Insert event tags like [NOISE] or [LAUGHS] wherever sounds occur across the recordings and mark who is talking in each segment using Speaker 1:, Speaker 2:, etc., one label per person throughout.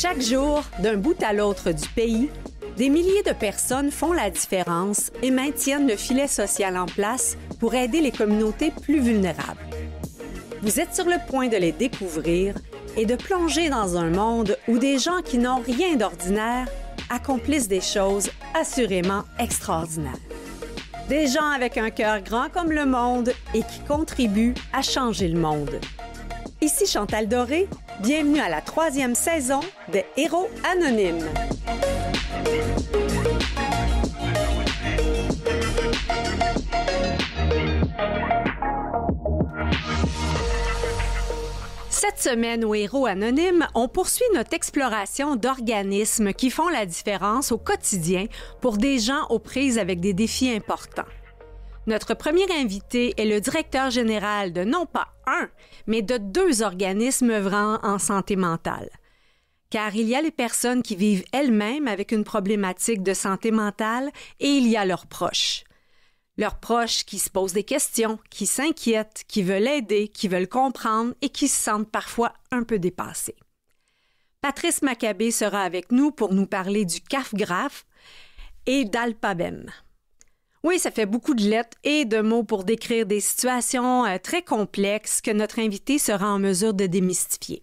Speaker 1: Chaque jour, d'un bout à l'autre du pays, des milliers de personnes font la différence et maintiennent le filet social en place pour aider les communautés plus vulnérables. Vous êtes sur le point de les découvrir et de plonger dans un monde où des gens qui n'ont rien d'ordinaire accomplissent des choses assurément extraordinaires. Des gens avec un cœur grand comme le monde et qui contribuent à changer le monde. Ici Chantal Doré Bienvenue à la troisième saison de Héros Anonymes. Cette semaine au Héros Anonymes, on poursuit notre exploration d'organismes qui font la différence au quotidien pour des gens aux prises avec des défis importants. Notre premier invité est le directeur général de non pas mais de deux organismes œuvrant en santé mentale. Car il y a les personnes qui vivent elles-mêmes avec une problématique de santé mentale et il y a leurs proches. Leurs proches qui se posent des questions, qui s'inquiètent, qui veulent aider, qui veulent comprendre et qui se sentent parfois un peu dépassés. Patrice Maccabé sera avec nous pour nous parler du CAFGRAF et d'Alpabem. Oui, ça fait beaucoup de lettres et de mots pour décrire des situations euh, très complexes que notre invité sera en mesure de démystifier.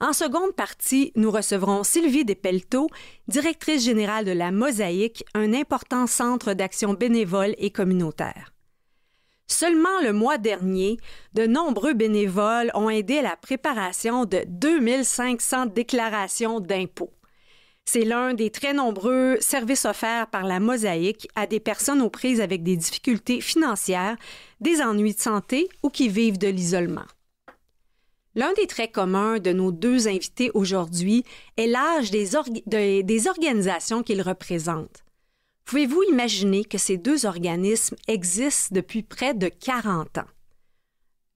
Speaker 1: En seconde partie, nous recevrons Sylvie Despeltot, directrice générale de la Mosaïque, un important centre d'action bénévole et communautaire. Seulement le mois dernier, de nombreux bénévoles ont aidé à la préparation de 2500 déclarations d'impôts. C'est l'un des très nombreux services offerts par la Mosaïque à des personnes aux prises avec des difficultés financières, des ennuis de santé ou qui vivent de l'isolement. L'un des traits communs de nos deux invités aujourd'hui est l'âge des, organisations qu'ils représentent. Pouvez-vous imaginer que ces deux organismes existent depuis près de 40 ans?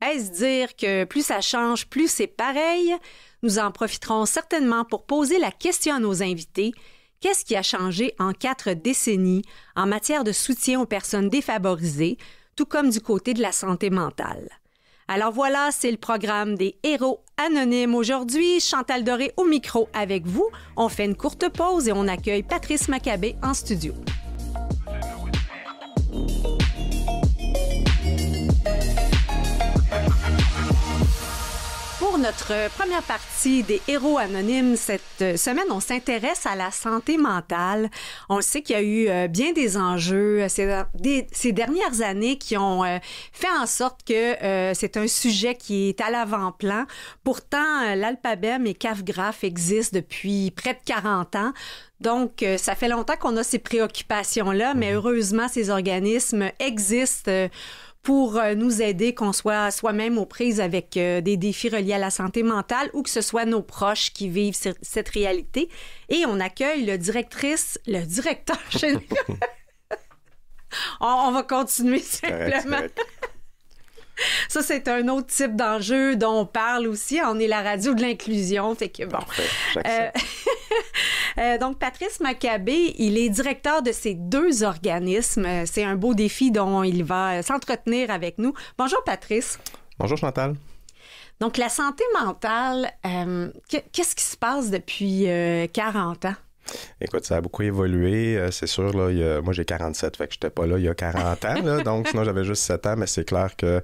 Speaker 1: Est-ce dire que plus ça change, plus c'est pareil? Nous en profiterons certainement pour poser la question à nos invités. Qu'est-ce qui a changé en quatre décennies en matière de soutien aux personnes défavorisées, tout comme du côté de la santé mentale? Alors voilà, c'est le programme des héros anonymes aujourd'hui. Chantal Doré au micro avec vous. On fait une courte pause et on accueille Patrice Maccabé en studio. notre euh, première partie des héros anonymes cette euh, semaine, on s'intéresse à la santé mentale. On sait qu'il y a eu euh, bien des enjeux ces, ces dernières années qui ont fait en sorte que c'est un sujet qui est à l'avant-plan. Pourtant, l'alphabet et CAFGRAPH existent depuis près de 40 ans. Donc, ça fait longtemps qu'on a ces préoccupations-là, mais mhm. heureusement, ces organismes existent pour euh, nous aider, qu'on soit soi-même aux prises avec euh, des défis reliés à la santé mentale ou que ce soit nos proches qui vivent cette réalité. Et on accueille le directrice, le directeur chez [LAUGHS] on, va continuer simplement. [LAUGHS] ça, c'est un autre type d'enjeu dont on parle aussi. On est la radio de l'inclusion, fait que bon. Euh, [LAUGHS] euh, donc, Patrice Macabé, il est directeur de ces deux organismes. Euh, c'est un beau défi dont il va s'entretenir avec nous. Bonjour, Patrice. Bonjour, Chantal. Donc, la santé mentale, qu'est-ce qui se passe depuis 40 ans?
Speaker 2: Écoute, ça a beaucoup évolué. Euh, c'est sûr, là, moi j'ai 47, fait que je j'étais pas là il y a 40 ans. donc sinon j'avais juste 7 ans, mais c'est clair que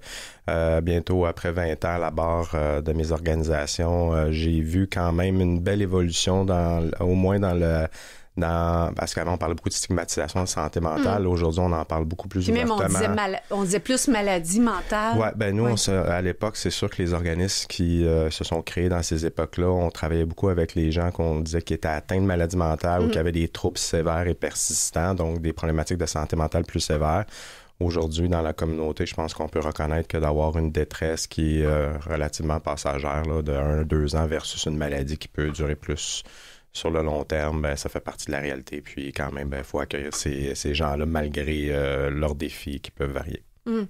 Speaker 2: euh, bientôt après 20 ans à la barre euh, de mes organisations, j'ai vu quand même une belle évolution dans, au moins dans le parce qu'avant on parlait beaucoup de stigmatisation de santé mentale. Hmm. Aujourd'hui, on en parle beaucoup plus Puis
Speaker 1: on disait, plus maladie mentale. Ouais,
Speaker 2: ben nous, à l'époque, c'est sûr que les organismes qui euh, se sont créés dans ces époques-là, on travaillait beaucoup avec les gens qu'on disait qui étaient atteints de maladie mentale ou hmm. qui avaient des troubles sévères et persistants, donc des problématiques de santé mentale plus sévères aujourd'hui dans la communauté, je pense qu'on peut reconnaître que d'avoir une détresse qui est euh, relativement passagère de 1 deux ans versus une maladie qui peut durer plus sur le long terme, ben, ça fait partie de la réalité. Puis quand même, il ben, faut accueillir ces, ces gens-là malgré euh, leurs défis qui peuvent varier.
Speaker 1: Hmm.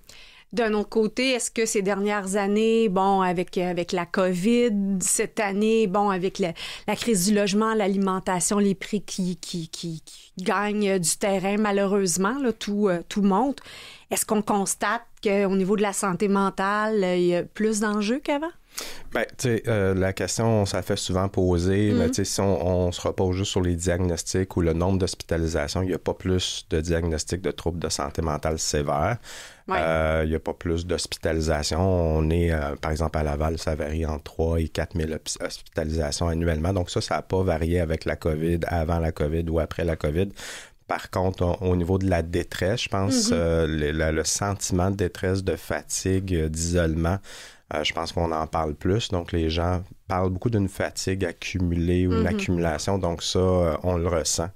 Speaker 1: D'un autre côté, est-ce que ces dernières années, bon, avec, avec la COVID, cette année, bon, avec la, crise du logement, l'alimentation, les prix qui, qui, qui, gagnent du terrain, malheureusement, là, tout, euh, tout monte, est-ce qu'on constate qu'au niveau de la santé mentale, euh, il y a plus d'enjeux qu'avant?
Speaker 2: Ben, euh, la question, ça fait souvent poser. mais mm-hmm. si on, se repose juste sur les diagnostics ou le nombre d'hospitalisations, il n'y a pas plus de diagnostics de troubles de santé mentale sévères. Euh, il n'y a pas plus d'hospitalisations. On est, par exemple, à Laval, ça varie entre 3 et 4 000 hospitalisations annuellement. Donc, ça, ça n'a pas varié avec la COVID, avant la COVID ou après la COVID. Par contre, au niveau de la détresse, je pense, mhm. euh, le, sentiment de détresse, de fatigue, euh, d'isolement, euh, je pense qu'on en parle plus. Donc, les gens parlent beaucoup d'une fatigue accumulée ou une mhm. accumulation. Donc, ça, on le ressent.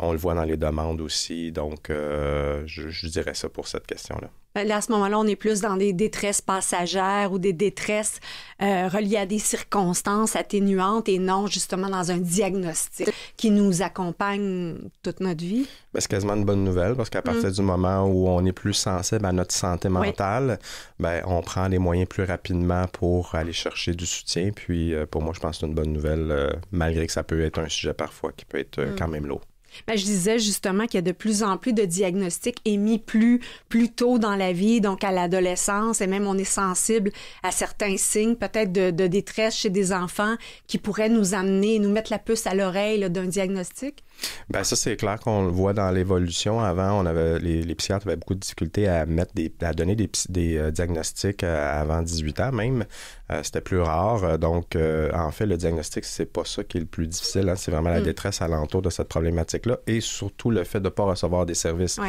Speaker 2: On le voit dans les demandes aussi. Donc, euh, je, dirais ça pour cette question-là.
Speaker 1: Ben, à ce moment-là, on est plus dans des détresses passagères ou des détresses euh, reliées à des circonstances atténuantes et non justement dans un diagnostic qui nous accompagne toute notre vie.
Speaker 2: Ben, c'est quasiment une bonne nouvelle parce qu'à partir mm. du moment où on est plus sensible à notre santé mentale, ben, on prend les moyens plus rapidement pour aller chercher du soutien. Puis, euh, pour moi, je pense que c'est une bonne nouvelle, malgré que ça peut être un sujet parfois qui peut être mm. quand même lourd.
Speaker 1: Ben, je disais justement qu'il y a de plus en plus de diagnostics émis plus, plus tôt dans la vie, donc à l'adolescence, et même on est sensible à certains signes peut-être de, de détresse chez des enfants qui pourraient nous amener, nous mettre la puce à l'oreille d'un diagnostic.
Speaker 2: Ben ça, c'est clair qu'on le voit dans l'évolution. Avant, on avait les, psychiatres avaient beaucoup de difficultés à mettre donner des, euh, diagnostics euh, avant 18 ans même. Euh, c'était plus rare. Donc, en fait, le diagnostic, c'est pas ça qui est le plus difficile. Hein. C'est vraiment la hmm. détresse alentour de cette problématique-là et surtout le fait de ne pas recevoir des services.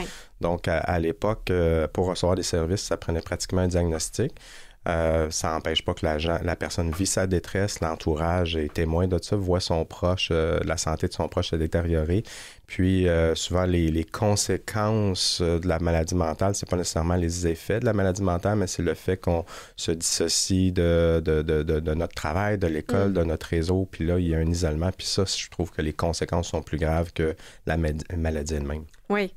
Speaker 2: Donc, à l'époque, pour recevoir des services, ça prenait pratiquement un diagnostic. Euh, ça n'empêche pas que la, personne vit sa détresse, l'entourage est témoin de ça, voit son proche, euh, la santé de son proche se détériorer. Puis euh, souvent les, conséquences de la maladie mentale, c'est pas nécessairement les effets de la maladie mentale, mais c'est le fait qu'on se dissocie de, de, notre travail, de l'école, mm. de notre réseau. Puis là, il y a un isolement. Puis ça, je trouve que les conséquences sont plus graves que la maladie elle-même.
Speaker 1: Oui.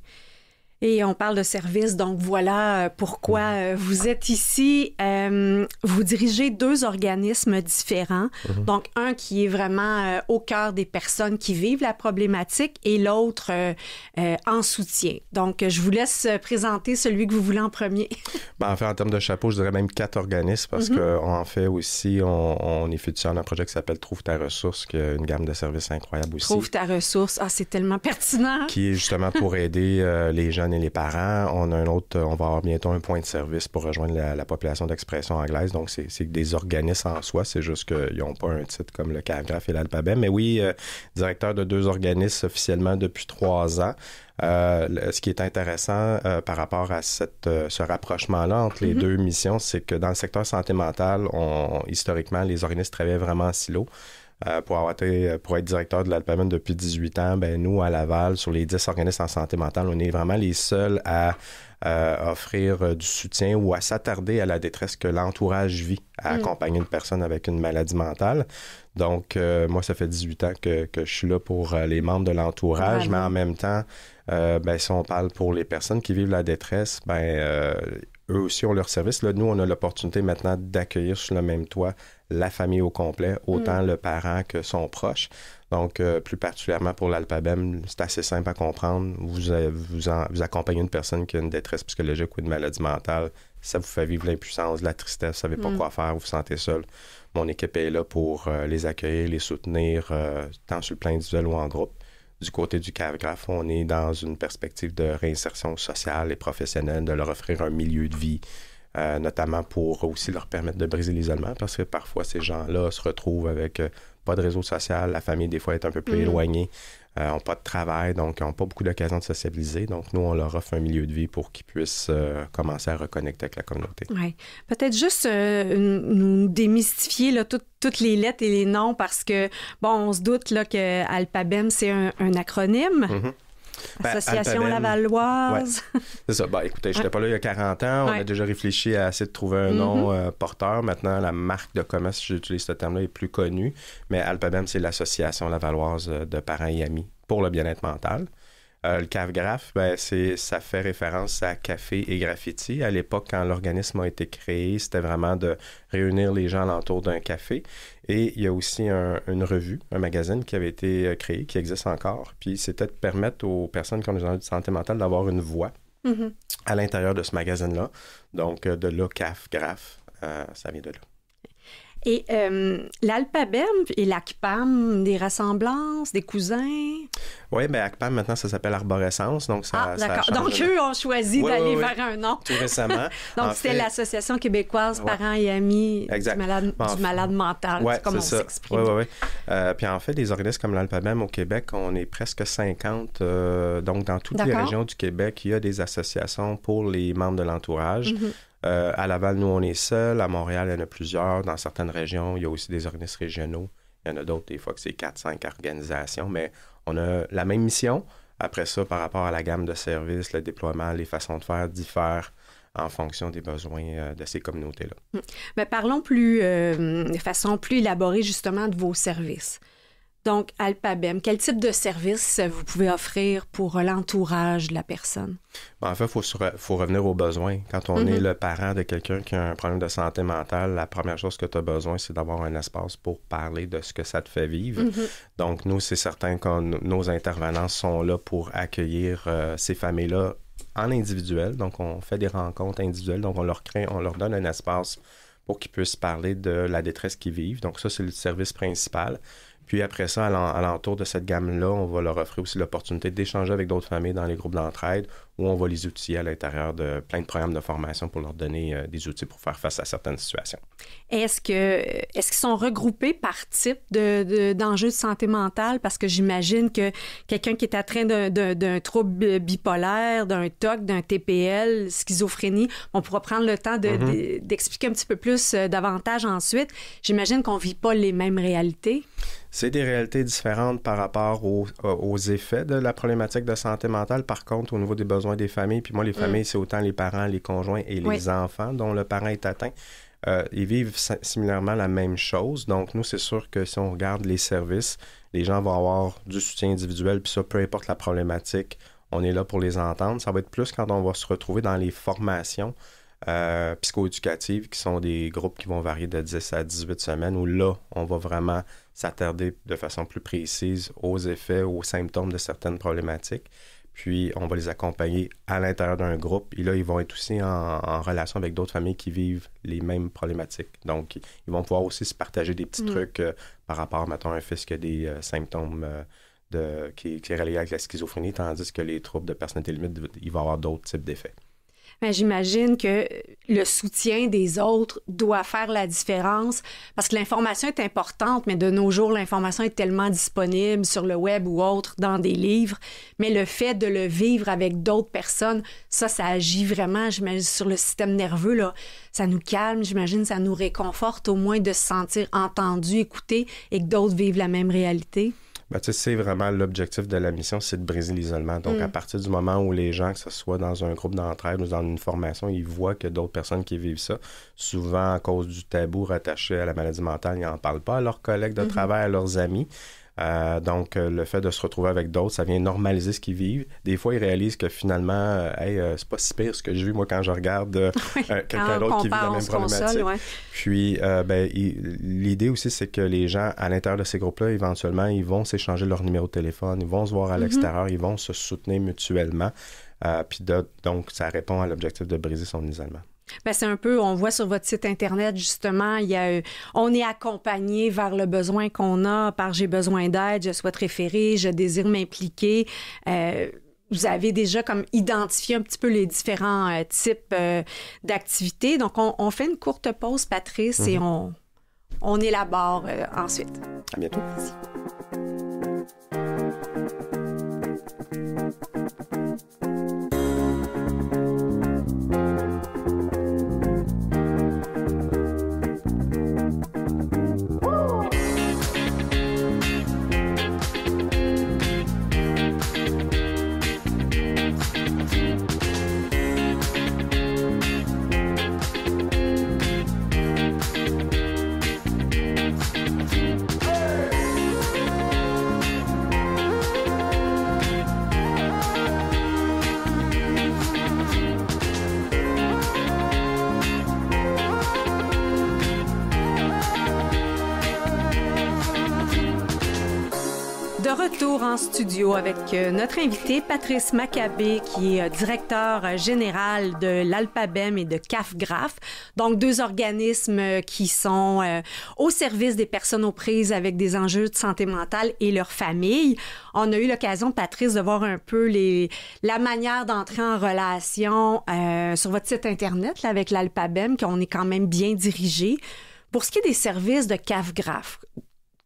Speaker 1: Et on parle de service, donc voilà euh, pourquoi mm. euh, vous êtes ici. Euh, vous dirigez deux organismes différents. Mm-hmm. Donc un qui est vraiment au cœur des personnes qui vivent la problématique et l'autre en soutien. Donc je vous laisse présenter celui que vous voulez en premier. [LAUGHS]
Speaker 2: Ben, en fait, en termes de chapeau, je dirais même quatre organismes parce mm-hmm. que qu'on en fait aussi, on, on est futur un projet qui s'appelle Trouve ta ressource, qui a une gamme de services incroyable aussi. Trouve
Speaker 1: ta ressource, ah c'est tellement pertinent.
Speaker 2: Qui est justement pour [LAUGHS] aider les jeunes les parents. On a un autre, on va avoir bientôt un point de service pour rejoindre la, population d'expression anglaise. Donc, c'est des organismes en soi. C'est juste qu'ils n'ont pas un titre comme le CAGRAF et l'Alphabet. Mais oui, euh, directeur de deux organismes officiellement depuis trois ans. Euh, ce qui est intéressant euh, par rapport à cette, ce rapprochement-là entre les mhm. deux missions, c'est que dans le secteur santé mentale, on, historiquement, les organismes travaillaient vraiment en silo. Euh, pour, avoir euh, pour être directeur de l'alpamine depuis 18 ans, ben nous, à Laval, sur les 10 organismes en santé mentale, on est vraiment les seuls à euh, offrir du soutien ou à s'attarder à la détresse que l'entourage vit à mm. accompagner une personne avec une maladie mentale. Donc, moi, ça fait 18 ans que, je suis là pour les membres de l'entourage, mais en même temps, ben, si on parle pour les personnes qui vivent la détresse, ben, eux aussi ont leur service. Là, nous, on a l'opportunité maintenant d'accueillir sur le même toit la famille au complet, autant mm. le parent que son proche. Donc, euh, plus particulièrement pour l'Alpabem, c'est assez simple à comprendre. Vous, euh, vous, vous accompagnez une personne qui a une détresse psychologique ou une maladie mentale, ça vous fait vivre l'impuissance, la tristesse, vous ne savez pas mm. quoi faire, vous vous sentez seul. Mon équipe est là pour euh, les accueillir, les soutenir, tant sur le plan individuel ou en groupe. Du côté du CAVGRAF, on est dans une perspective de réinsertion sociale et professionnelle, de leur offrir un milieu de vie, euh, notamment pour aussi leur permettre de briser l'isolement, parce que parfois ces gens-là se retrouvent avec euh, pas de réseau social, la famille des fois est un peu plus mm. éloignée n'ont euh, pas de travail, donc n'ont pas beaucoup d'occasion de sociabiliser. Donc, nous, on leur offre un milieu de vie pour qu'ils puissent euh, commencer à reconnecter avec la communauté.
Speaker 1: Oui. Peut-être juste euh, nous démystifier toutes les lettres et les noms parce que, bon, on se doute là, que c'est un, acronyme. Mm-hmm. Ben, Association Lavalloise.
Speaker 2: C'est ça. Ben, écoutez, je n'étais pas là il y a 40 ans. On a déjà réfléchi à essayer de trouver un mm-hmm. nom euh, porteur. Maintenant, la marque de commerce, si j'utilise ce terme-là, est plus connue. Mais Alpabem, c'est l'Association Lavalloise euh, de parents et amis pour le bien-être mental. Euh, le CAFGRAF, ben, ça fait référence à café et graffiti. À l'époque, quand l'organisme a été créé, c'était vraiment de réunir les gens autour d'un café. Et il y a aussi une revue, un magazine qui avait été euh, créé, qui existe encore. Puis c'était de permettre aux personnes qui ont des enjeux de santé mentale d'avoir une voix mm-hmm. à l'intérieur de ce magazine-là. Donc, euh, de là, CAF, ça vient de là.
Speaker 1: Et euh, l'Alpabem et l'ACPAM, des ressemblances, des cousins?
Speaker 2: Oui, bien, ACPAM, maintenant, ça s'appelle Arborescence. Donc, ça, ah, d'accord. donc, eux ont choisi d'aller vers un
Speaker 1: nom. Tout récemment. [LAUGHS] donc, c'était l'Association québécoise Parents et Amis du malade, mental. Ouais, comme on s'exprime. Oui, oui,
Speaker 2: oui. Euh, puis, en fait, des organismes comme l'Alpabem au Québec, on est presque 50. Euh, donc, dans toutes les régions du Québec, il y a des associations pour les membres de l'entourage. Mhm. Euh, à Laval, nous, on est seul. À Montréal, il y en a plusieurs. Dans certaines régions, il y a aussi des organismes régionaux. Il y en a d'autres, des fois, que c'est 4-5 organisations. Mais on a la même mission. Après ça, par rapport à la gamme de services, le déploiement, les façons de faire diffèrent en fonction des besoins euh, de ces communautés-là.
Speaker 1: Hmm. Mais parlons plus euh, de façon plus élaborée justement de vos services. Donc, Alpabem, quel type de service vous pouvez offrir pour euh, l'entourage de la personne?
Speaker 2: Ben, en fait, il faut, revenir aux besoins. Quand on est mm-hmm. le parent de quelqu'un qui a un problème de santé mentale, la première chose que tu as besoin, c'est d'avoir un espace pour parler de ce que ça te fait vivre. Mm-hmm. Donc, nous, c'est certain que nos intervenants sont là pour accueillir euh, ces familles-là en individuel. Donc, on fait des rencontres individuelles. Donc, on leur crée, on leur donne un espace pour qu'ils puissent parler de la détresse qu'ils vivent. Donc, ça, c'est le service principal. Puis après ça, à l'entour de cette gamme-là, on va leur offrir aussi l'opportunité d'échanger avec d'autres familles dans les groupes d'entraide où on va les outiller à l'intérieur de plein de programmes de formation pour leur donner euh, des outils pour faire face à certaines situations.
Speaker 1: Est-ce que est-ce qu'ils sont regroupés par type d'enjeux de, santé mentale? Parce que j'imagine que quelqu'un qui est atteint d'un, trouble bipolaire, d'un TOC, d'un TPL, schizophrénie, on pourra prendre le temps mm-hmm. d'expliquer un petit peu plus euh, davantage ensuite. J'imagine qu'on ne vit pas les mêmes réalités.
Speaker 2: C'est des réalités différentes par rapport euh, aux, effets de la problématique de santé mentale. Par contre, au niveau des besoins des familles, puis moi, les mm. familles, c'est autant les parents, les conjoints et les enfants dont le parent est atteint. Euh, ils vivent similairement la même chose. Donc, nous, c'est sûr que si on regarde les services, les gens vont avoir du soutien individuel, puis ça, peu importe la problématique, on est là pour les entendre. Ça va être plus quand on va se retrouver dans les formations euh, psychoéducatives, qui sont des groupes qui vont varier de 10 à 18 semaines, où là, on va vraiment s'attarder de façon plus précise aux effets, aux symptômes de certaines problématiques. Puis, on va les accompagner à l'intérieur d'un groupe. Et là, ils vont être aussi en, relation avec d'autres familles qui vivent les mêmes problématiques. Donc, ils vont pouvoir aussi se partager des petits mm. trucs euh, par rapport, mettons, à un fils qui a des euh, symptômes de, qui, qui, est relié avec la schizophrénie, tandis que les troubles de personnalité limite, il va y avoir d'autres types d'effets
Speaker 1: mais ben, j'imagine que le soutien des autres doit faire la différence parce que l'information est importante, mais de nos jours, l'information est tellement disponible sur le web ou autre, dans des livres. Mais le fait de le vivre avec d'autres personnes, ça, ça agit vraiment, j'imagine, sur le système nerveux. Là. Ça nous calme, j'imagine, ça nous réconforte au moins de se sentir entendu, écouté et que d'autres vivent la même réalité.
Speaker 2: Ben, c'est vraiment l'objectif de la mission, c'est de briser l'isolement. Donc, mm. à partir du moment où les gens, que ce soit dans un groupe d'entraide ou dans une formation, ils voient que d'autres personnes qui vivent ça, souvent à cause du tabou rattaché à la maladie mentale, ils n'en parlent pas à leurs collègues de mm-hmm. travail, à leurs amis. Euh, donc, euh, le fait de se retrouver avec d'autres, ça vient normaliser ce qu'ils vivent. Des fois, ils réalisent que finalement, euh, hey, c'est pas si pire ce que j'ai vu moi, quand je regarde [LAUGHS] quelqu'un d'autre qui vit la même problématique. Puis, ben, l'idée aussi, c'est que les gens, à l'intérieur de ces groupes-là, éventuellement, ils vont s'échanger leur numéro de téléphone, ils vont se voir à mhm. l'extérieur, ils vont se soutenir mutuellement. puis, donc, ça répond à l'objectif de briser son isolement.
Speaker 1: Ben, c'est un peu, on voit sur votre site internet justement, il y a, euh, on est accompagné vers le besoin qu'on a par j'ai besoin d'aide, je souhaite référer, je désire m'impliquer. Euh, vous avez déjà comme identifié un petit peu les différents euh, types d'activités. Donc on, fait une courte pause, Patrice, et mm-hmm. on on élabore ensuite. À bientôt. en studio avec euh, notre invité Patrice Maccabé, qui est euh, directeur euh, général de l'Alpabem et de CAFGRAF, donc deux organismes qui sont au service des personnes aux prises avec des enjeux de santé mentale et leur famille. On a eu l'occasion, Patrice, de voir un peu les, la manière d'entrer en relation sur votre site Internet avec l'Alpabem, qu'on est quand même bien dirigé. Pour ce qui est des services de CAFGRAF,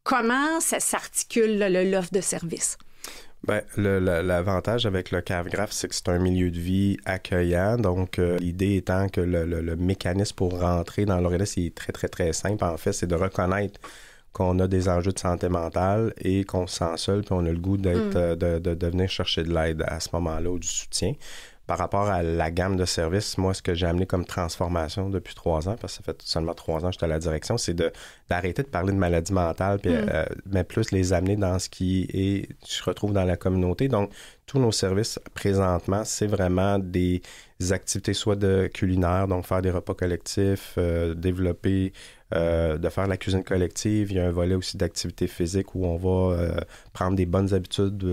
Speaker 1: comment ça s'articule l'offre de service?
Speaker 2: Ben, l'avantage avec le CAVGRAPH, c'est que c'est un milieu de vie accueillant. Donc, euh, l'idée étant que le, mécanisme pour rentrer dans l'organisme, est très, très, très simple. En fait, c'est de reconnaître qu'on a des enjeux de santé mentale et qu'on se sent seul, puis on a le goût mm. euh, de, de, venir chercher de l'aide à ce moment-là ou du soutien par rapport à la gamme de services, moi, ce que j'ai amené comme transformation depuis trois ans, parce que ça fait seulement trois ans que j'étais à la direction, c'est d'arrêter de, parler de maladie mentale, mm. euh, mais plus les amener dans ce qui est, se retrouve dans la communauté. Donc, tous nos services présentement, c'est vraiment des activités soit de culinaire, donc faire des repas collectifs, euh, développer, euh, de faire la cuisine collective. Il y a un volet aussi d'activité physique où on va prendre des bonnes habitudes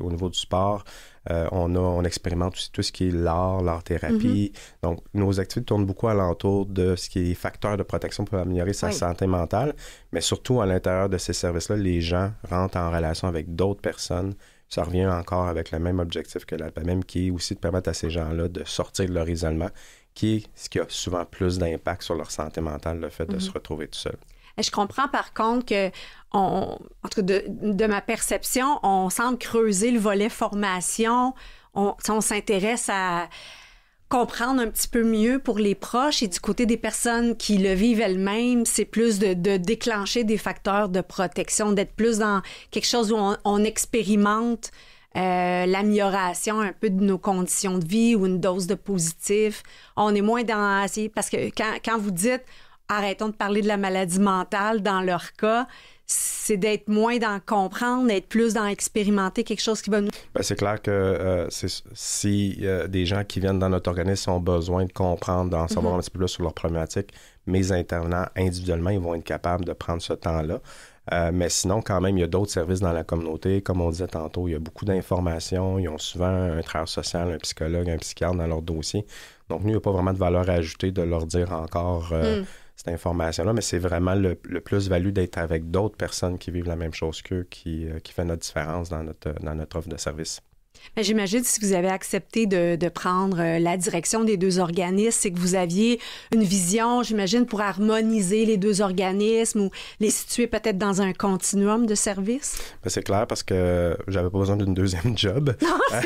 Speaker 2: au niveau du sport. Euh, on, expérimente aussi tout ce qui est l'art, l'art-thérapie. Mhm. Donc, nos activités tournent beaucoup alentour de ce qui est facteur de protection pour améliorer sa santé mentale, mais surtout à l'intérieur de ces services-là, les gens rentrent en relation avec d'autres personnes. Ça revient encore avec le même objectif que même qui est aussi de permettre à ces gens-là de sortir de leur isolement, qui est ce qui a souvent plus d'impact sur leur santé mentale, le fait de se mhm. retrouver tout seul.
Speaker 1: Je comprends par contre que, en tout de, ma perception, on semble creuser le volet formation. On, s'intéresse à comprendre un petit peu mieux pour les proches et du côté des personnes qui le vivent elles-mêmes, c'est plus de, déclencher des facteurs de protection, d'être plus dans quelque chose où on, expérimente euh, l'amélioration un peu de nos conditions de vie ou une dose de positif. On est moins dans... Parce que quand, quand vous dites arrêtons de parler de la maladie mentale dans leur cas, c'est d'être moins dans comprendre, d'être plus dans expérimenter quelque chose qui va nous.
Speaker 2: Ben, c'est clair que euh, si euh, des gens qui viennent dans notre organisme ont besoin de comprendre, d'en savoir mhm. un petit peu plus sur leur problématique, mes intervenants individuellement, ils vont être capables de prendre ce temps-là. Euh, mais sinon, quand même, il y a d'autres services dans la communauté. Comme on disait tantôt, il y a beaucoup d'informations. Ils ont souvent un travailleur social, un psychologue, un psychiatre dans leur dossier. Donc, nous, il n'y a pas vraiment de valeur ajoutée de leur dire encore hmm cette information-là, mais c'est vraiment le, plus-value d'être avec d'autres personnes qui vivent la même chose qu'eux qui, euh, fait notre différence dans notre offre de service.
Speaker 1: Ben, j'imagine si vous avez accepté de, prendre euh, la direction des deux organismes, c'est que vous aviez une vision, j'imagine, pour harmoniser les deux organismes ou les situer peut-être dans un continuum de services.
Speaker 2: Ben, c'est clair parce que j'avais pas besoin d'une deuxième job. [LAUGHS] Euh,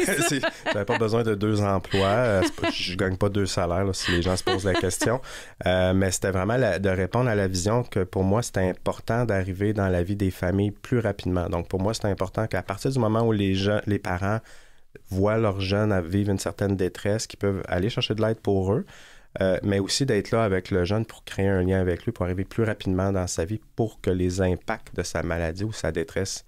Speaker 2: j'avais pas besoin de deux emplois. Euh, je gagne pas deux salaires si les gens se posent la question. mais c'était vraiment de répondre à la vision que pour moi c'était important d'arriver dans la vie des familles plus rapidement. Donc pour moi c'était important qu'à partir du moment où les gens, les parents voient leurs jeunes vivre une certaine détresse, qui peuvent aller chercher de l'aide pour eux, euh, mais aussi d'être là avec le jeune pour créer un lien avec lui, pour arriver plus rapidement dans sa vie, pour que les impacts de sa maladie ou sa détresse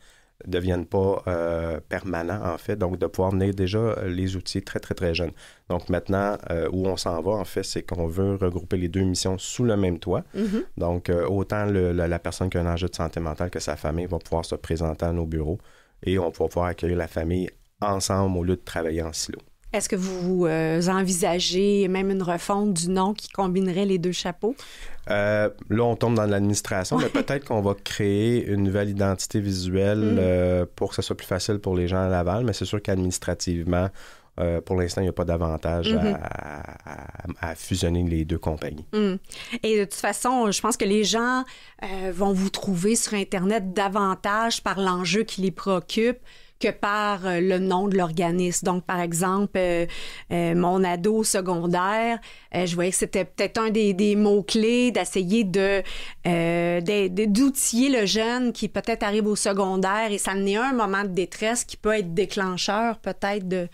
Speaker 2: ne deviennent pas euh, permanents, en fait. Donc, de pouvoir mener déjà les outils très, très, très jeunes. Donc, maintenant, euh, où on s'en va, en fait, c'est qu'on veut regrouper les deux missions sous le même toit. Mm-hmm. Donc, autant la, personne qui a un enjeu de santé mentale que sa famille va pouvoir se présenter à nos bureaux et on pourra pouvoir accueillir la famille ensemble au lieu de travailler en silo.
Speaker 1: Est-ce que vous euh, envisagez même une refonte du nom qui combinerait les deux chapeaux?
Speaker 2: Euh, là, on tombe dans l'administration, mais [LAUGHS] peut-être qu'on va créer une nouvelle identité visuelle hmm. euh, pour que ce soit plus facile pour les gens à Laval, mais c'est sûr qu'administrativement, pour l'instant, il n'y a pas d'avantage mhm. à, fusionner les deux compagnies.
Speaker 1: Hmm. Et de toute façon, je pense que les gens vont vous trouver sur Internet davantage par l'enjeu qui les préoccupe que par euh, le nom de l'organisme. Donc, par exemple, euh, euh, mon ado secondaire, je voyais que c'était peut-être un des, des mots-clés d'essayer de, d'outiller le jeune qui peut-être arrive au secondaire et ça n'est un moment de détresse qui peut être déclencheur peut-être de,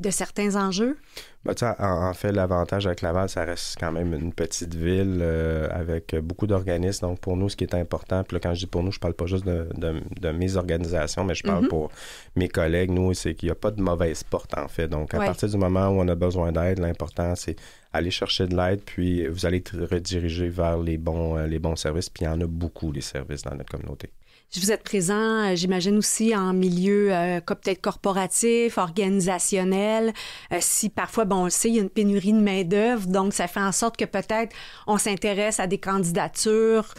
Speaker 1: de certains enjeux.
Speaker 2: Bah, en, fait, l'avantage avec Laval, ça reste quand même une petite ville euh, avec beaucoup d'organismes. Donc, pour nous, ce qui est important, puis là, quand je dis pour nous, je parle pas juste de, mes organisations, mais je parle mhm. pour mes collègues. Nous, c'est qu'il n'y a pas de mauvaise porte, en fait. Donc, à partir du moment où on a besoin d'aide, l'important, c'est aller chercher de l'aide, puis vous allez être redirigé vers les bons, euh, les bons services. Puis il y en a beaucoup, les services dans notre communauté.
Speaker 1: Vous êtes présent, euh, j'imagine aussi en milieu euh, peut-être corporatif, organisationnel. Euh, si parfois, bon, on sait, il y a une pénurie de main d'œuvre, donc ça fait en sorte que peut-être on s'intéresse à des candidatures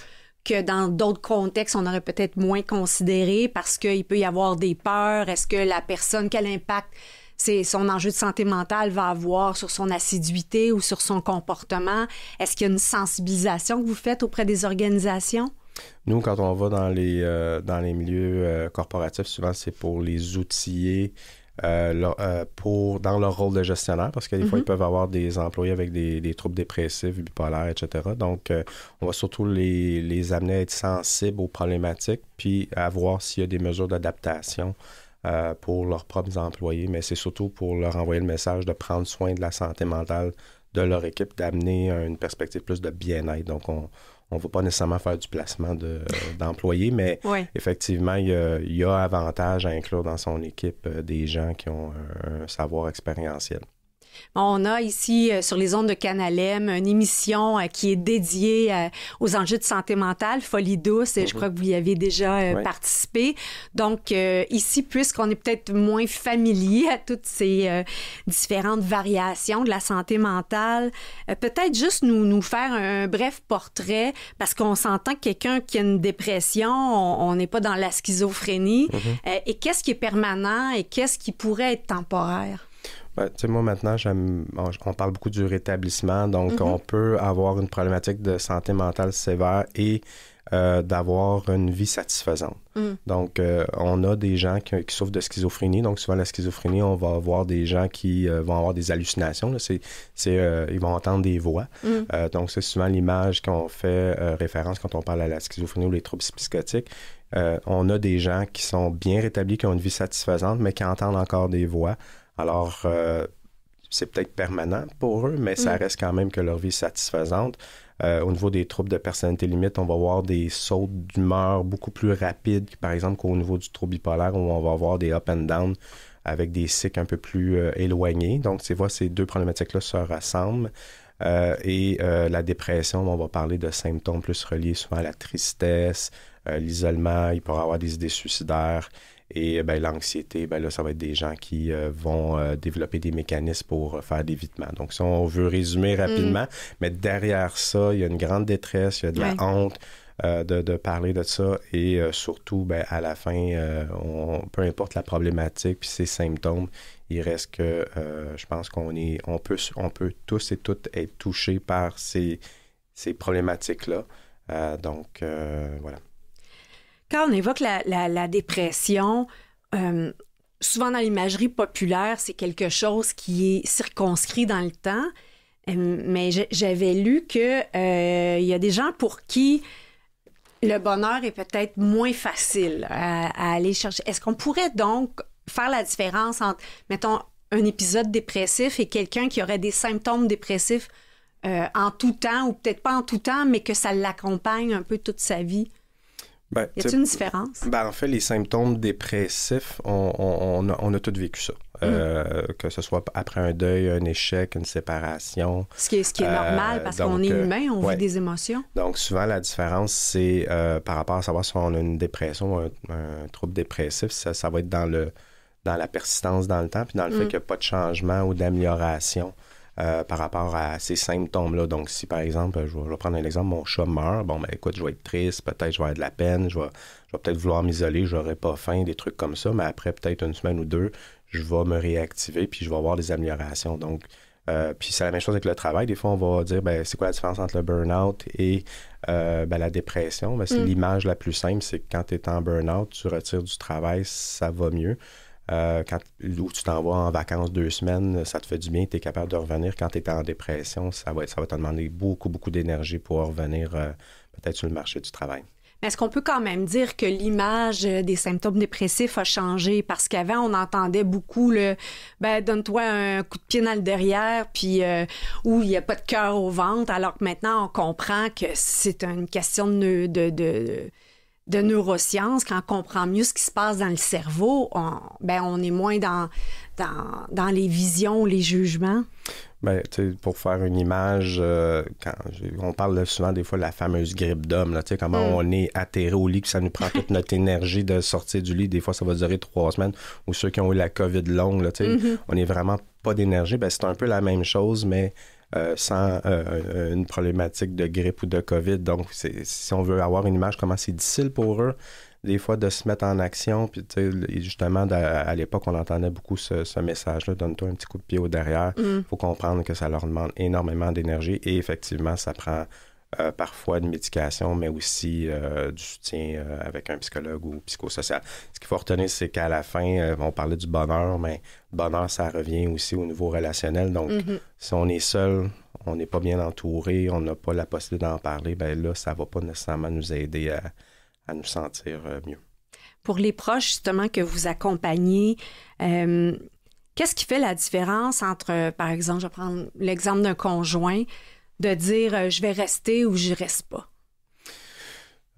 Speaker 1: que dans d'autres contextes, on aurait peut-être moins considéré parce qu'il peut y avoir des peurs. Est-ce que la personne, quel impact c'est son enjeu de santé mentale va avoir sur son assiduité ou sur son comportement? Est-ce qu'il y a une sensibilisation que vous faites auprès des organisations?
Speaker 2: Nous, quand on va dans les, euh, dans les milieux euh, corporatifs, souvent c'est pour les outiller euh, pour, dans leur rôle de gestionnaire, parce que des fois, mhm. ils peuvent avoir des employés avec des, troubles dépressifs, bipolaires, etc. Donc, on va surtout les, les, amener à être sensibles aux problématiques, puis à voir s'il y a des mesures d'adaptation pour leurs propres employés, mais c'est surtout pour leur envoyer le message de prendre soin de la santé mentale de leur équipe, d'amener une perspective plus de bien-être. Donc, on, on ne va pas nécessairement faire du placement euh, d'employés, mais effectivement, il y, a, avantage à inclure dans son équipe euh, des gens qui ont un savoir expérientiel.
Speaker 1: On a ici euh, sur les ondes de Canalem une émission euh, qui est dédiée euh, aux enjeux de santé mentale, Folie douce, et je mhm. crois que vous y avez déjà participé. Donc ici, puisqu'on est peut-être moins familier à toutes ces différentes variations de la santé mentale, peut-être juste nous, faire un, bref portrait, parce qu'on s'entend que quelqu'un qui a une dépression, on n'est pas dans la schizophrénie, mhm. et qu'est-ce qui est permanent et qu'est-ce qui pourrait être temporaire?
Speaker 2: Ben, moi, maintenant, on parle beaucoup du rétablissement. Donc, mhm. on peut avoir une problématique de santé mentale sévère et euh, d'avoir une vie satisfaisante. Mm. Donc, euh, on a des gens qui, souffrent de schizophrénie. Donc, souvent, la schizophrénie, on va avoir des gens qui euh, vont avoir des hallucinations. ils vont entendre des voix. Mm. donc, c'est souvent l'image qu'on fait référence quand on parle à la schizophrénie ou les troubles psychotiques. on a des gens qui sont bien rétablis, qui ont une vie satisfaisante, mais qui entendent encore des voix. Alors, euh, c'est peut-être permanent pour eux, mais ça mm. reste quand même que leur vie est satisfaisante. Euh, au niveau des troubles de personnalité limite, on va voir des sauts d'humeur beaucoup plus rapides, par exemple, qu'au niveau du trouble bipolaire, où on va avoir des up and down avec des cycles un peu plus euh, éloignés. Donc, tu vois, ces deux problématiques-là se rassemblent. et la dépression, on va parler de symptômes plus reliés souvent à la tristesse, l'isolement, il pourrait avoir des idées suicidaires et euh, ben, l'anxiété, ben, là, ça va être des gens qui euh, vont euh, développer des mécanismes pour faire des l'évitement. Donc, si on veut résumer mm. rapidement, mais derrière ça, il y a une grande détresse, il y a de la honte. De, parler de ça et surtout ben, à la fin peu importe la problématique puis ses symptômes il reste que je pense qu'on est on peut on peut tous et toutes être touchés par ces, ces problématiques là donc voilà
Speaker 1: quand on évoque la, dépression, euh, souvent dans l'imagerie populaire, c'est quelque chose qui est circonscrit dans le temps. Euh, mais j'avais lu que euh, il y a des gens pour qui le bonheur est peut-être moins facile à, aller chercher. Est-ce qu'on pourrait donc faire la différence entre, mettons, un épisode dépressif et quelqu'un qui aurait des symptômes dépressifs en tout temps, ou peut-être pas en tout temps, mais que ça l'accompagne un peu toute sa vie?
Speaker 2: Ben, y a une différence? Ben, en fait, les symptômes dépressifs, on, a, tous vécu ça. Mm. Euh, que ce soit après un deuil, un échec, une séparation.
Speaker 1: Ce qui est, euh, normal parce qu'on est euh, humain, on vit des émotions.
Speaker 2: Donc, souvent, la différence, c'est par rapport à savoir si on a une dépression ou un, trouble dépressif, ça, va être dans, dans la persistance dans le temps, puis dans le fait mm. qu'il n'y a pas de changement ou d'amélioration. Euh, par rapport à ces symptômes-là. Donc, si par exemple, je vais, prendre un exemple, mon chat meurt, bon, ben écoute, je vais être triste, peut-être je vais avoir de la peine, je vais, peut-être vouloir m'isoler, n'aurai pas faim, des trucs comme ça, mais après peut-être une semaine ou deux, je vais me réactiver puis je vais avoir des améliorations. Donc, euh, puis c'est la même chose avec le travail. Des fois, on va dire, ben, c'est quoi la différence entre le burn-out et euh, ben, la dépression? Ben, c'est mm. l'image la plus simple, c'est que quand tu es en burn-out, tu retires du travail, ça va mieux. Euh, quand, où tu t'en vas en vacances deux semaines, ça te fait du bien, tu es capable de revenir. Quand tu es en dépression, ça va, ça va te demander beaucoup, beaucoup d'énergie pour revenir euh, peut-être sur le marché du travail.
Speaker 1: est-ce qu'on peut quand même dire que l'image euh, des symptômes dépressifs a changé? Parce qu'avant, on entendait beaucoup le ben, donne-toi un coup de pied dans le derrière, puis où il n'y a pas de cœur au ventre, alors que maintenant, on comprend que c'est une question de, de de neurosciences, quand on comprend mieux ce qui se passe dans le cerveau, on, ben, on est moins dans, dans, les visions, les jugements.
Speaker 2: Ben, pour faire une image, euh, quand on parle souvent des fois de la fameuse grippe d'homme, comment mm. on est atterré au lit, que ça nous prend toute notre énergie de sortir du lit. Des fois, ça va durer trois semaines. Ou ceux qui ont eu la COVID longue, là, mm-hmm. on n'est vraiment pas d'énergie. Ben, c'est un peu la même chose, mais euh, sans euh, une problématique de grippe ou de COVID. Donc, si on veut avoir une image, comment c'est difficile pour eux des fois de se mettre en action. Puis, justement, à l'époque, on entendait beaucoup ce, message-là donne-toi un petit coup de pied au derrière. Il mm. faut comprendre que ça leur demande énormément d'énergie et effectivement, ça prend euh, parfois de médication, mais aussi euh, du soutien euh, avec un psychologue ou psychosocial. Ce qu'il faut retenir, c'est qu'à la fin, on parlait du bonheur, mais bonheur, ça revient aussi au niveau relationnel. Donc, mm-hmm. si on est seul, on n'est pas bien entouré, on n'a pas la possibilité d'en parler, ben là, ça ne va pas nécessairement nous aider à, à nous sentir mieux.
Speaker 1: Pour les proches, justement, que vous accompagnez, Qu'est-ce qui fait la différence entre, par exemple, je vais prendre l'exemple d'un conjoint de dire euh, je vais rester ou je reste pas?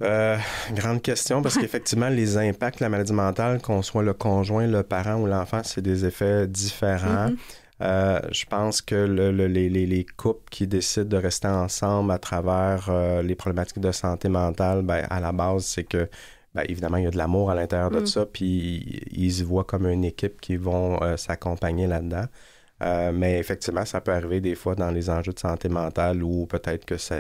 Speaker 2: Euh, grande question, parce qu'effectivement, les impacts de la maladie mentale, qu'on soit le conjoint, le parent ou l'enfant, c'est des effets différents. Mm-hmm. Euh, je pense que le, les, couples qui décident de rester ensemble à travers les problématiques de santé mentale, ben, à la base, c'est que ben, évidemment, il y a de l'amour à l'intérieur de tout mm. ça, puis ils, y voient comme une équipe qui vont s'accompagner là-dedans. Euh, mais effectivement, ça peut arriver des fois dans les enjeux de santé mentale où peut-être que ça,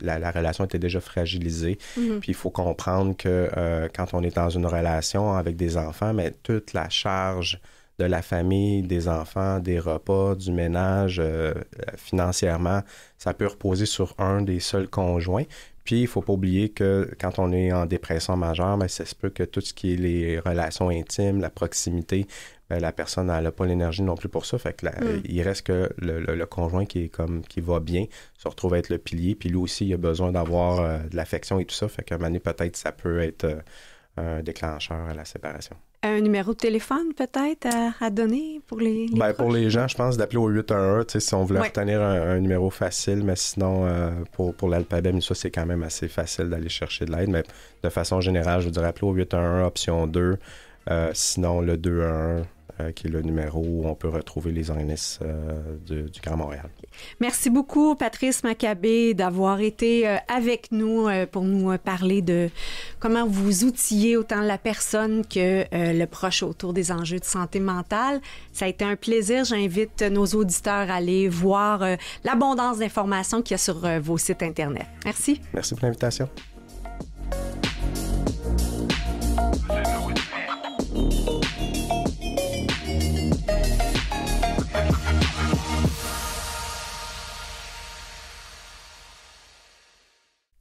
Speaker 2: la, relation était déjà fragilisée. Mm-hmm. Puis il faut comprendre que euh, quand on est dans une relation avec des enfants, mais toute la charge de la famille, des enfants, des repas, du ménage, euh, financièrement, ça peut reposer sur un des seuls conjoints. Puis, il ne faut pas oublier que quand on est en dépression majeure, mais ben, ça se peut que tout ce qui est les relations intimes, la proximité, ben, la personne n'a pas l'énergie non plus pour ça. Fait que hmm. il reste que le, conjoint qui est comme qui va bien se retrouve à être le pilier. Puis lui aussi, il a besoin d'avoir euh, de l'affection et tout ça. Fait qu'à un moment donné, peut-être ça peut être euh, un déclencheur à la séparation.
Speaker 1: Un numéro de téléphone peut-être à, donner pour les,
Speaker 2: ben, Pour les gens, je pense d'appeler au 811 si on voulait obtenir un, numéro facile, mais sinon, euh, pour, pour l'alphabet, ça, c'est quand même assez facile d'aller chercher de l'aide. Mais de façon générale, je vous dirais appeler au 811, option 2. sinon, le 211, euh, qui est le numéro où on peut retrouver les ANS euh, du Grand Montréal.
Speaker 1: Merci beaucoup, Patrice Maccabé, d'avoir été euh, avec nous pour nous parler de comment vous outillez autant la personne que le proche autour des enjeux de santé mentale. Ça a été un plaisir. J'invite nos auditeurs à aller voir l'abondance d'informations qu'il y a sur vos sites Internet. Merci.
Speaker 2: Merci pour l'invitation.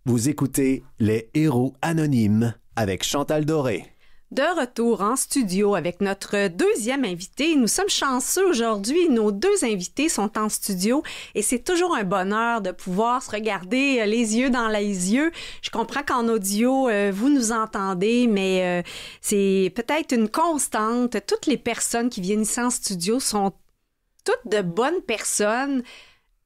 Speaker 2: Vous écoutez Les Héros Anonymes avec Chantal Doré.
Speaker 1: De retour en studio avec notre deuxième invité. Nous sommes chanceux aujourd'hui. Nos deux invités sont en studio et c'est toujours un bonheur de pouvoir se regarder euh, les yeux dans les yeux. Je comprends qu'en audio, euh, vous nous entendez, mais euh, c'est peut-être une constante. Toutes les personnes qui viennent ici en studio sont toutes de bonnes personnes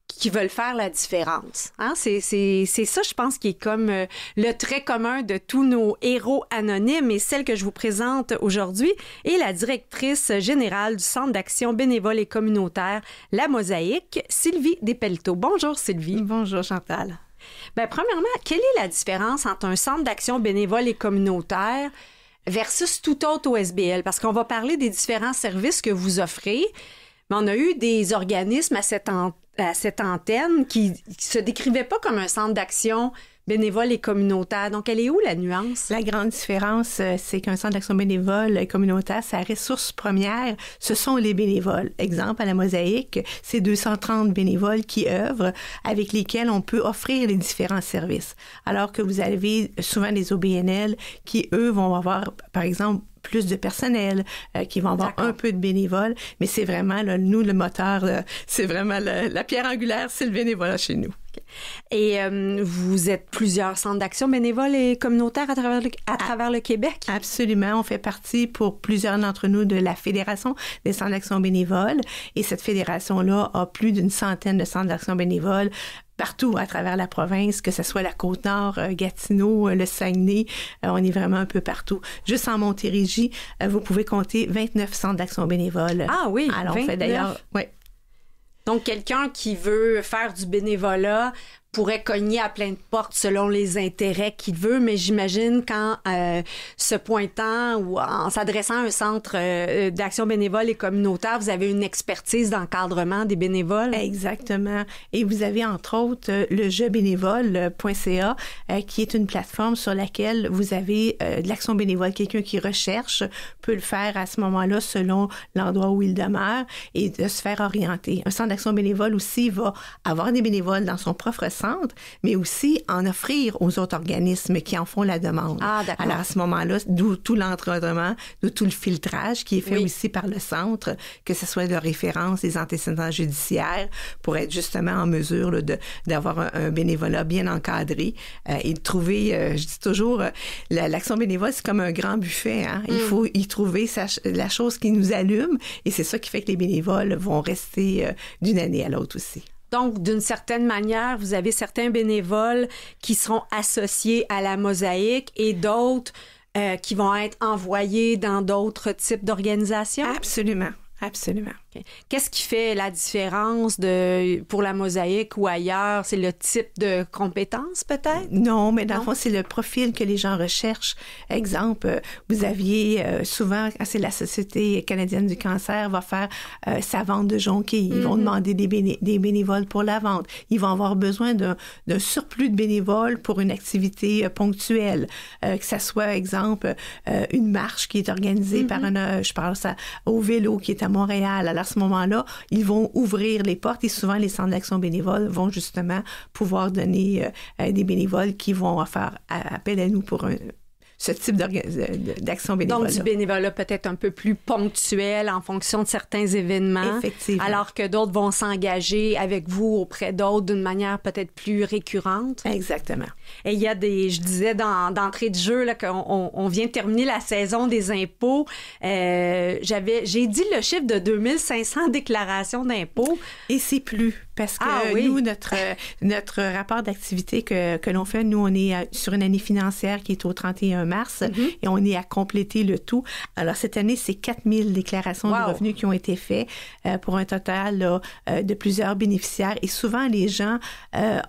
Speaker 1: qui veulent faire la différence. Hein? C'est, c'est, c'est ça, je pense, qui est comme euh, le trait commun de tous nos héros anonymes et celle que je vous présente aujourd'hui est la directrice générale du Centre d'action bénévole et communautaire La Mosaïque, Sylvie Despelto. Bonjour Sylvie. Bonjour Chantal. Ben, premièrement, quelle est la différence entre un centre d'action bénévole et communautaire versus tout autre OSBL? Parce qu'on va parler des différents services que vous offrez, mais on a eu des organismes à cette entente cette antenne qui, qui se décrivait pas comme un centre d'action Bénévoles et communautaire. Donc, elle est où la nuance? La grande différence, euh, c'est qu'un centre d'action bénévole
Speaker 3: et communautaire, sa ressource première, ce sont les bénévoles. Exemple, à la mosaïque, c'est 230 bénévoles qui œuvrent avec lesquels on peut offrir les différents services. Alors que vous avez souvent des OBNL qui, eux, vont avoir, par exemple, plus de personnel, euh, qui vont avoir un peu de bénévoles, mais c'est vraiment, nous, le moteur, euh, c'est vraiment la pierre angulaire, c'est le bénévolat chez nous.
Speaker 1: Et euh, vous êtes plusieurs centres d'action bénévoles et communautaires à travers le, à, ah. travers le Québec. Absolument. On fait partie
Speaker 3: pour plusieurs d'entre nous de la Fédération des centres d'action bénévoles. Et cette fédération-là a plus d'une centaine de centres d'action bénévoles partout à travers la province, que ce soit la Côte-Nord, euh, Gatineau, euh, le Saguenay, on est vraiment un peu partout. Juste en Montérégie, vous pouvez compter 29 centres d'action bénévole. Ah oui, Alors, d'ailleurs... Ouais,
Speaker 1: donc, quelqu'un qui veut faire du bénévolat pourrait cogner à plein de portes selon les intérêts qu'il veut, mais j'imagine qu'en euh, se pointant ou en s'adressant à un centre euh, euh, d'action bénévole et communautaire, vous avez une expertise d'encadrement des bénévoles. Exactement. Et vous avez entre autres le jeu bénévole.ca
Speaker 3: qui est une plateforme sur laquelle vous avez de l'action bénévole. Quelqu'un qui recherche peut le faire à ce moment-là selon l'endroit où il demeure et de se faire orienter. Un centre d'action bénévole aussi va avoir des bénévoles dans son propre centre, mais aussi en offrir aux autres organismes qui en font la demande. Ah, Alors à ce moment-là, d'où tout l'entraînement, d'où tout le filtrage qui est fait aussi par le centre, que ce soit de référence, des antécédents judiciaires, pour être justement en mesure de, d'avoir un, bénévolat bien encadré euh, et de trouver, euh, je dis toujours, euh, l'action bénévole, c'est comme un grand buffet. Hein. Il mm. faut y trouver la chose qui nous allume et c'est ça qui fait que les bénévoles vont rester d'une année à l'autre aussi.
Speaker 1: Donc, d'une certaine manière, vous avez certains bénévoles qui seront associés à la mosaïque et d'autres euh, qui vont être envoyés dans d'autres types d'organisations? Absolument, absolument. Qu'est-ce qui fait la différence de, pour la mosaïque ou ailleurs? C'est le type de compétence peut-être? Non, mais dans le fond, c'est le profil que les gens recherchent. Exemple, vous aviez euh,
Speaker 3: souvent, ah, c'est la Société canadienne du cancer va faire euh, sa vente de jonquilles. Ils vont mm-hmm. demander des, des, bénévoles pour la vente. Ils vont avoir besoin d'un surplus de bénévoles pour une activité euh, ponctuelle. que ça soit, exemple, une marche qui est organisée par mm-hmm. un, je parle ça, au vélo qui est à Montréal. Alors, ce moment-là, ils vont ouvrir les portes et souvent les centres d'action bénévoles vont justement pouvoir donner euh, euh, des bénévoles qui vont faire appel à nous pour ce type d'action bénévole. Donc, du bénévolat
Speaker 1: peut-être un peu plus ponctuel en fonction de certains événements. Effectivement. Alors que d'autres vont s'engager avec vous auprès d'autres d'une manière peut-être plus récurrente. Exactement. Et il y a des, je disais dans, d'entrée de jeu, là, qu'on on, vient de terminer la saison des impôts. Euh, j'avais, j'ai dit le chiffre de 2500 déclarations d'impôts. Et c'est plus parce que ah nous, notre, euh, notre rapport d'activité que, l'on fait, nous,
Speaker 3: on est euh, sur une année financière qui est au 31 mars mhm. et on est à compléter le tout. Alors, cette année, c'est 4000 déclarations de revenus qui ont été faites pour un total de plusieurs bénéficiaires et souvent, les gens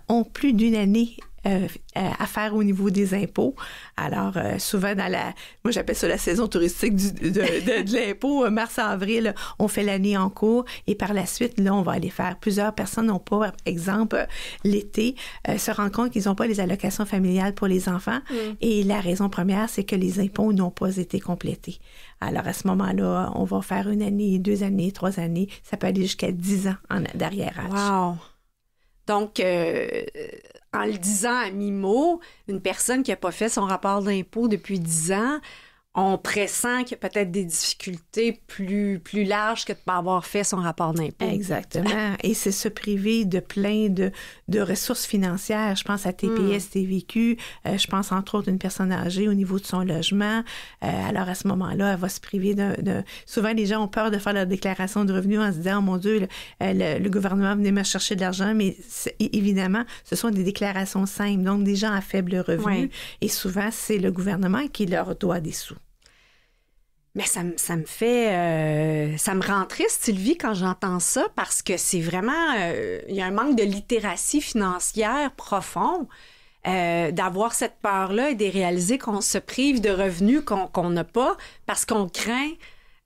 Speaker 3: ont plus d'une année euh, euh, à faire au niveau des impôts. Alors, euh, souvent dans la, moi j'appelle ça la saison touristique de, l'impôt, mars-avril, on fait l'année en cours et par la suite, là, on va aller faire. Plusieurs personnes n'ont pas, par exemple, l'été, se rendent compte qu'ils n'ont pas les allocations familiales pour les enfants mm. et la raison première, c'est que les impôts n'ont pas été complétés. Alors, à ce moment-là, on va faire une année, deux années, trois années, ça peut aller jusqu'à dix ans en, âge
Speaker 1: Wow! Donc, en le disant à mi-mot, une personne qui n'a pas fait son rapport d'impôt depuis 10 ans, on pressent qu'il y a peut-être des difficultés plus, plus larges que de ne pas avoir fait son rapport d'impôt. Exactement.
Speaker 3: Et c'est se priver de plein de, de ressources financières. Je pense à TPS, hmm. TVQ. Euh, je pense entre autres à une personne âgée au niveau de son logement. Euh, alors à ce moment-là, elle va se priver d'un... De... Souvent, les gens ont peur de faire leur déclaration de revenus en se disant, oh mon Dieu, le, euh, gouvernement venait me chercher de l'argent. Mais évidemment, ce sont des déclarations simples. Donc, des gens à faible revenu. Et souvent, c'est le gouvernement qui leur doit des sous. Mais
Speaker 1: ça, ça me fait. Euh, ça me rend triste, Sylvie, quand j'entends ça, parce que c'est vraiment. Euh, il y a un manque de littératie financière profond. Euh, d'avoir cette peur-là et de réaliser qu'on se prive de revenus qu'on n'a pas parce qu'on craint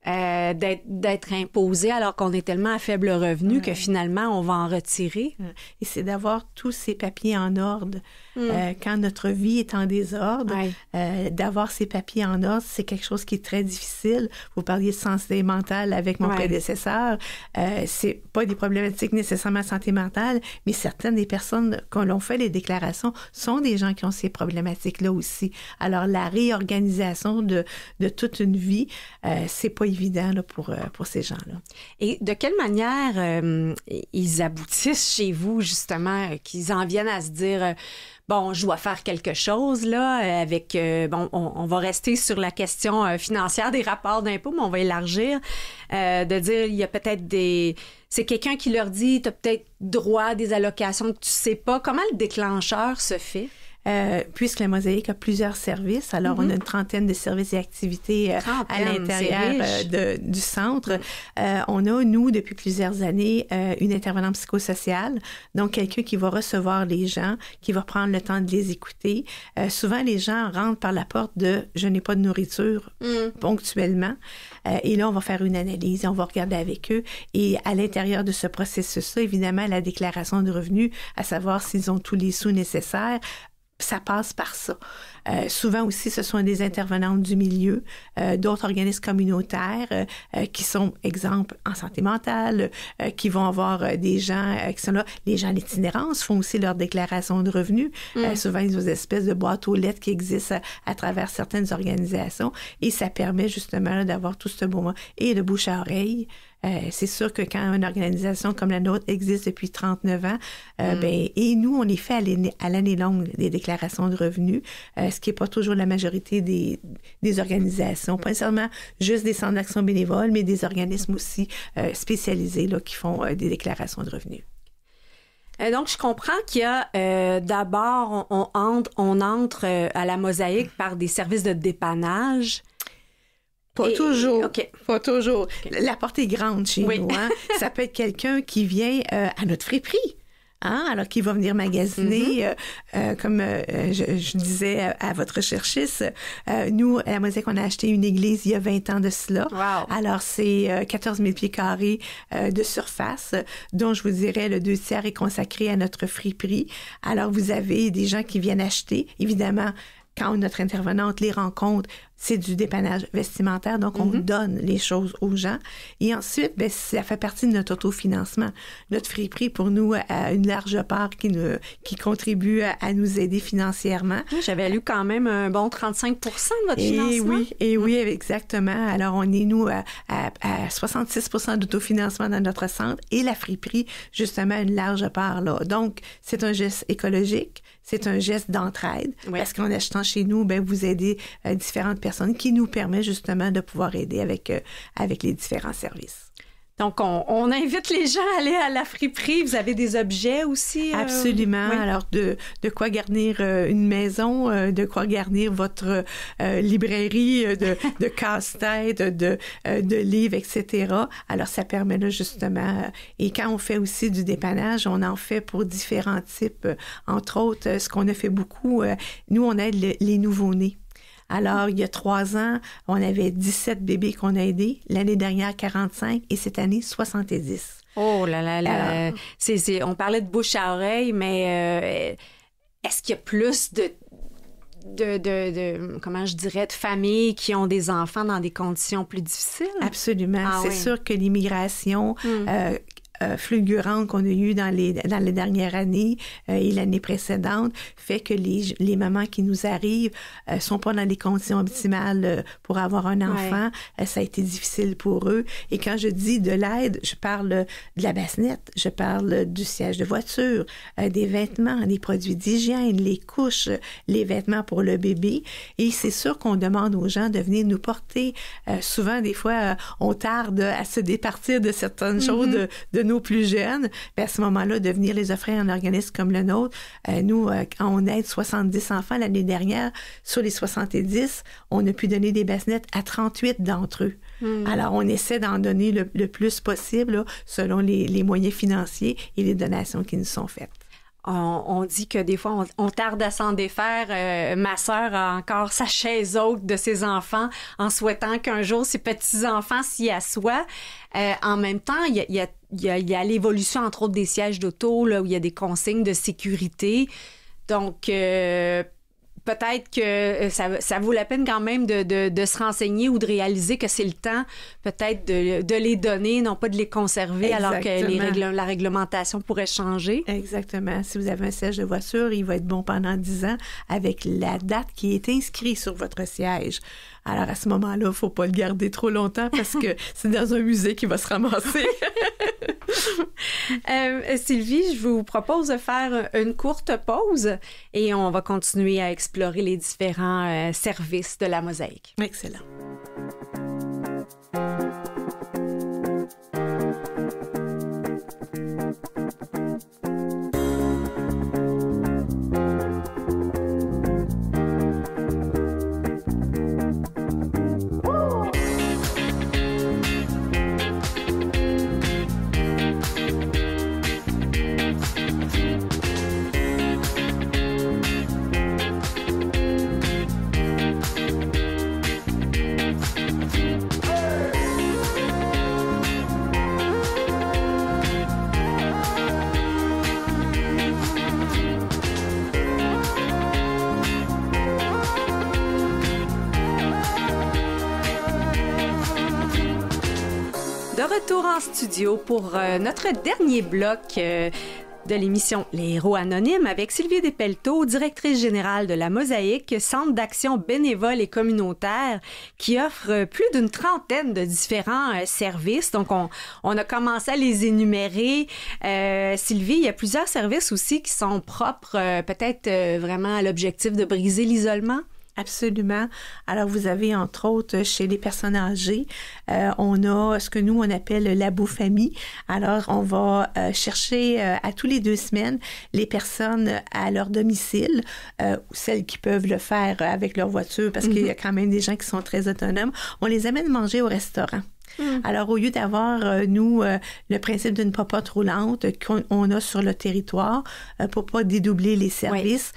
Speaker 1: d'être imposé alors qu'on est tellement à faible revenu que finalement on va en retirer. Et c'est d'avoir tous ces papiers en ordre. Mm. Euh, quand
Speaker 3: notre vie est en désordre, euh, d'avoir ses papiers en ordre, c'est quelque chose qui est très difficile. Vous parliez de santé mentale avec mon prédécesseur. Euh, c'est pas des problématiques nécessairement santé mentale, mais certaines des personnes quand l'on fait les déclarations sont des gens qui ont ces problématiques-là aussi. Alors la réorganisation de, de toute une vie, euh, c'est pas évident pour, pour ces gens-là.
Speaker 1: Et de quelle manière ils aboutissent chez vous, justement, qu'ils en viennent à se dire bon, je dois faire quelque chose là euh, avec euh, bon, on, va rester sur la question euh, financière des rapports d'impôts, mais on va élargir de dire il y a peut-être des c'est quelqu'un qui leur dit tu as peut-être droit à des allocations que tu sais pas. Comment le déclencheur se fait euh,
Speaker 3: puisque la Mosaïque a plusieurs services. Alors, on mhm. a une trentaine de services et activités euh, à l'intérieur euh, du centre. on a, nous, depuis plusieurs années, une intervenante psychosociale, donc quelqu'un qui va recevoir les gens, qui va prendre le temps de les écouter. souvent, les gens rentrent par la porte de « je n'ai pas de nourriture mm. ponctuellement et là, on va faire une analyse, on va regarder avec eux. Et à l'intérieur de ce processus-là, évidemment, la déclaration de revenus, à savoir s'ils ont tous les sous nécessaires, ça passe par ça. Euh, souvent aussi, ce sont des intervenantes du milieu, euh, d'autres organismes communautaires euh, qui sont, exemple, en santé mentale, qui vont avoir des gens qui sont là. Les gens à l'itinérance font aussi leurs déclarations de revenus. Mm. souvent, ils ont des espèces de boîtes aux lettres qui existent à, travers certaines organisations et ça permet justement d'avoir tout ce moment et de bouche à oreille. c'est sûr que quand une organisation comme la nôtre existe depuis 39 ans, mm. ben, et nous, on est fait à l'année longue, des déclarations de revenus ce qui n'est pas toujours la majorité des, organisations, pas nécessairement juste des centres d'action bénévoles, mais des organismes aussi euh, spécialisés qui font euh, des déclarations de revenus.
Speaker 1: Euh, donc, je comprends qu'il y a d'abord, on, entre, à la mosaïque par des services de dépannage. Pas, toujours, Ok. pas toujours. La porte est grande chez nous. Hein? [LAUGHS] Ça peut être quelqu'un qui vient
Speaker 3: à notre friperie. Hein, alors qui va venir magasiner, mm-hmm. euh, euh, comme euh, je, disais à votre recherchiste, nous, à la on a acheté une église il y a 20 ans de cela. Alors, c'est 14 000 pieds carrés de surface, dont je vous dirais le deux tiers est consacré à notre friperie. Alors, vous avez des gens qui viennent acheter. Évidemment, quand notre intervenante les rencontre, c'est du dépannage vestimentaire, donc on mhm. donne les choses aux gens. Et ensuite, ben, ça fait partie de notre autofinancement. Notre friperie, pour nous, a euh, une large part qui, ne, qui contribue à nous aider financièrement. J'avais lu quand même un bon 35 de votre financement. Oui, et mm. oui, exactement. Alors, on est, nous, à, 66 d'autofinancement dans notre centre et la friperie, justement, une large part là. Donc, c'est un geste écologique, c'est un geste d'entraide, parce qu'en achetant chez nous, ben vous aidez euh, différentes personnes qui nous permet justement de pouvoir aider avec, euh, avec les différents services.
Speaker 1: Donc, on, invite les gens à aller à la
Speaker 3: friperie. Vous avez des objets aussi? Euh, Absolument. Alors, de, de, quoi garnir euh, une maison, de quoi garnir votre librairie de, [LAUGHS] de casse-tête, de, de, livres, etc. Alors, ça permet là justement. Et quand on fait aussi du dépannage, on en fait pour différents types. Entre autres, ce qu'on a fait beaucoup, nous, on aide les nouveaux-nés. Alors, il y a trois ans, on avait 17 bébés qu'on a aidés. L'année dernière, 45 et cette année, 70.
Speaker 1: Oh là là là. on parlait de bouche à oreille, mais euh, est-ce qu'il y a plus de de, de, comment je dirais, de familles qui ont des enfants dans des conditions plus difficiles? Absolument. Ah c'est sûr
Speaker 3: que l'immigration, hum. euh, euh, qu'on a eu dans les, dans les dernières années euh, et l'année précédente fait que les, les mamans qui nous arrivent ne euh, sont pas dans les conditions optimales euh, pour avoir un enfant. ça a été difficile pour eux. Et quand je dis de l'aide, je parle de la bassinette, je parle du siège de voiture, des vêtements, des produits d'hygiène, les couches, les vêtements pour le bébé. Et c'est sûr qu'on demande aux gens de venir nous porter. souvent, des fois, on tarde à se départir de certaines mm-hmm. choses de nos plus jeunes, ben, à ce moment-là, de venir les offrir à un organisme comme le nôtre. Euh, nous, euh, on aide 70 enfants l'année dernière, sur les 70, on a pu donner des bassinettes à 38 d'entre eux. Hmm. Alors, on essaie d'en donner le, plus possible selon les moyens financiers et les donations qui nous sont faites
Speaker 1: on, dit que des fois, on, tarde à s'en défaire. Euh, ma sœur a encore sa chaise haute de ses enfants en souhaitant qu'un jour ses petits-enfants s'y assoient. Euh, en même temps, il y a, l'évolution, entre autres, des sièges d'auto, là, où il y a des consignes de sécurité. Donc, euh, peut-être que euh, ça, vaut la peine quand même de, se renseigner ou de réaliser que c'est le temps peut-être de, les donner, non pas de les conserver alors que la réglementation pourrait changer. Exactement. Si vous avez un siège de voiture, il va être bon pendant 10 ans avec
Speaker 3: la date qui est inscrite sur votre siège. Alors à ce moment-là, faut pas le garder trop
Speaker 1: longtemps parce que [LAUGHS] c'est dans un musée qu'il va se ramasser. [LAUGHS] Euh, Sylvie, je vous propose de faire une courte pause et on va continuer à explorer les différents euh, services de la mosaïque. Excellent. retour en studio pour euh, notre dernier bloc. Euh, de l'émission Les Héros Anonymes avec Sylvie Despelteau, directrice générale de la Mosaïque, centre d'action bénévole et communautaire qui offre plus d'une trentaine de différents euh, services. Donc, on, a commencé à les énumérer. Sylvie, il y a plusieurs services aussi qui sont propres peut-être vraiment à l'objectif de briser l'isolement. Absolument. Alors, vous avez entre autres chez les personnes âgées,
Speaker 3: euh, on a ce que nous, on appelle labo famille. Alors, on va euh, chercher euh, à tous les deux semaines les personnes à leur domicile, ou celles qui peuvent le faire avec leur voiture, parce qu'il y a mm-hmm. quand même des gens qui sont très autonomes. On les amène manger au restaurant. Mm. Alors, au lieu d'avoir, euh, nous, euh, le principe d'une popote roulante qu'on a sur le territoire euh, pour pas dédoubler les services,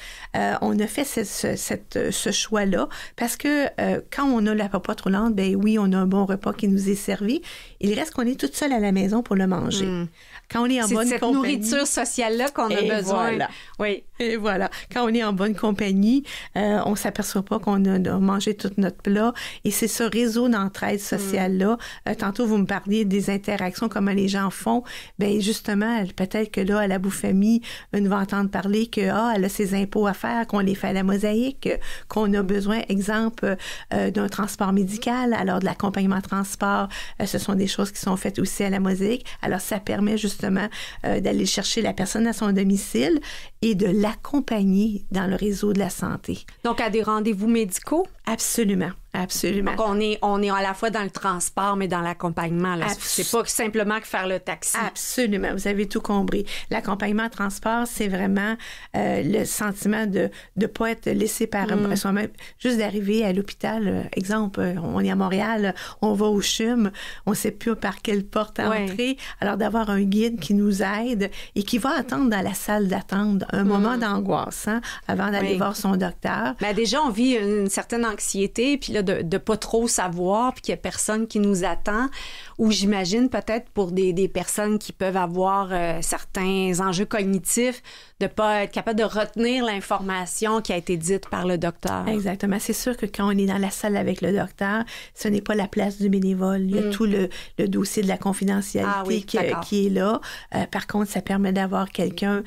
Speaker 3: on a fait ce, choix-là parce que quand on a la popote roulante, ben oui, on a un bon repas qui nous est servi. Il reste qu'on est toute seule à la maison pour le manger. Mm. C'est est en cette nourriture sociale-là qu'on a besoin. Voilà. Oui. Et voilà. Quand on est en bonne compagnie, euh, on s'aperçoit pas qu'on a, mangé tout notre plat. Et c'est ce réseau d'entraide mm. sociale-là. Euh, tantôt, vous me parliez des interactions, comment les gens font. Ben justement, peut-être que là, à la bouffamie, on va entendre parler que, ah, elle a ses impôts à faire, qu'on les fait à la mosaïque, qu'on a besoin, exemple, euh, d'un transport médical, alors de l'accompagnement transport. ce sont des choses qui sont faites aussi à la mosaïque. Alors, ça permet justement justement euh, d'aller chercher la personne à son domicile et de l'accompagner dans le réseau de la santé.
Speaker 1: Donc à des rendez-vous médicaux? Absolument. Absolument. Donc, on est, on est à la fois dans le transport, mais dans l'accompagnement. C'est pas simplement que faire le taxi. Absolument. Vous avez tout compris.
Speaker 3: L'accompagnement transport, c'est vraiment euh, le sentiment de ne pas être laissé par mm. soi-même. Juste d'arriver à l'hôpital, euh, exemple, euh, on est à Montréal, on va au CHUM, on sait plus par quelle porte entrer. Alors, d'avoir un guide qui nous aide
Speaker 1: et qui va attendre dans la salle d'attente un mm. moment d'angoisse hein, avant d'aller voir son docteur. Ben, déjà, on vit une certaine anxiété, puis là, de ne pas trop savoir, puis qu'il n'y a personne qui nous attend, ou j'imagine peut-être pour des, personnes qui peuvent avoir euh, certains enjeux cognitifs, de ne pas être capable de retenir l'information qui a été dite par le docteur. Exactement. C'est sûr que quand on est dans la salle avec le docteur, ce n'est pas la place du
Speaker 3: bénévole. Il y a mm. tout le, dossier de la confidentialité ah euh, qui, est là. Euh, par contre, ça permet d'avoir quelqu'un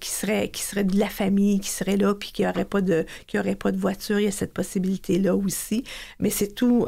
Speaker 3: qui, serait, qui serait de la famille, qui serait là, puis qui n'aurait pas, de, pas de voiture. Il y a cette possibilité-là aussi. Mais c'est tout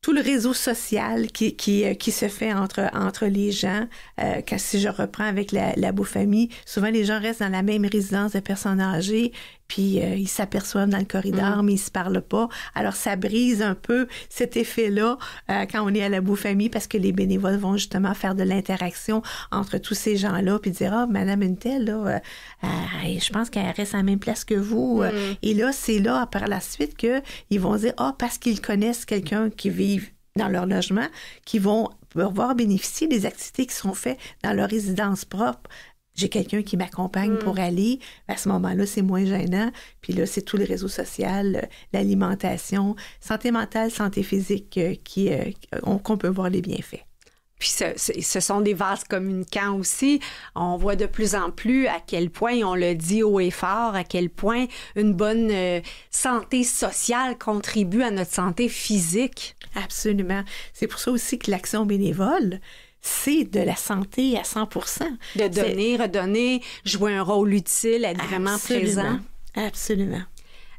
Speaker 3: tout le réseau social qui, qui, euh, qui se fait entre, entre les gens. Euh, si je reprends avec la, la beau-famille, souvent les gens restent dans la même résidence de personnes âgées puis euh, ils s'aperçoivent dans le corridor, mm. mais ils se parlent pas. Alors, ça brise un peu cet effet-là euh, quand on est à la bouffe-famille, parce que les bénévoles vont justement faire de l'interaction entre tous ces gens-là, puis dire, ah, Madame une telle, là, euh, je pense qu'elle reste à la même place que vous. Mm. Et là, c'est là, par la suite, qu'ils vont dire, ah, parce qu'ils connaissent quelqu'un qui vit dans leur logement, qui vont pouvoir bénéficier des activités qui sont faites dans leur résidence propre j'ai quelqu'un qui m'accompagne pour mm. aller, à ce moment-là, c'est moins gênant. Puis là, c'est tout le réseau social, euh, l'alimentation, santé mentale, santé physique, euh, qui euh, qu'on peut voir les bienfaits.
Speaker 1: Puis ce, ce, sont des vases communicants aussi. On voit de plus en plus à quel point, on le dit haut et fort, à quel point une bonne santé sociale contribue à notre santé physique.
Speaker 3: Absolument. C'est pour ça aussi que l'action bénévole, c'est de la santé à 100
Speaker 1: De donner, redonner, jouer un rôle utile, être vraiment présent. Absolument.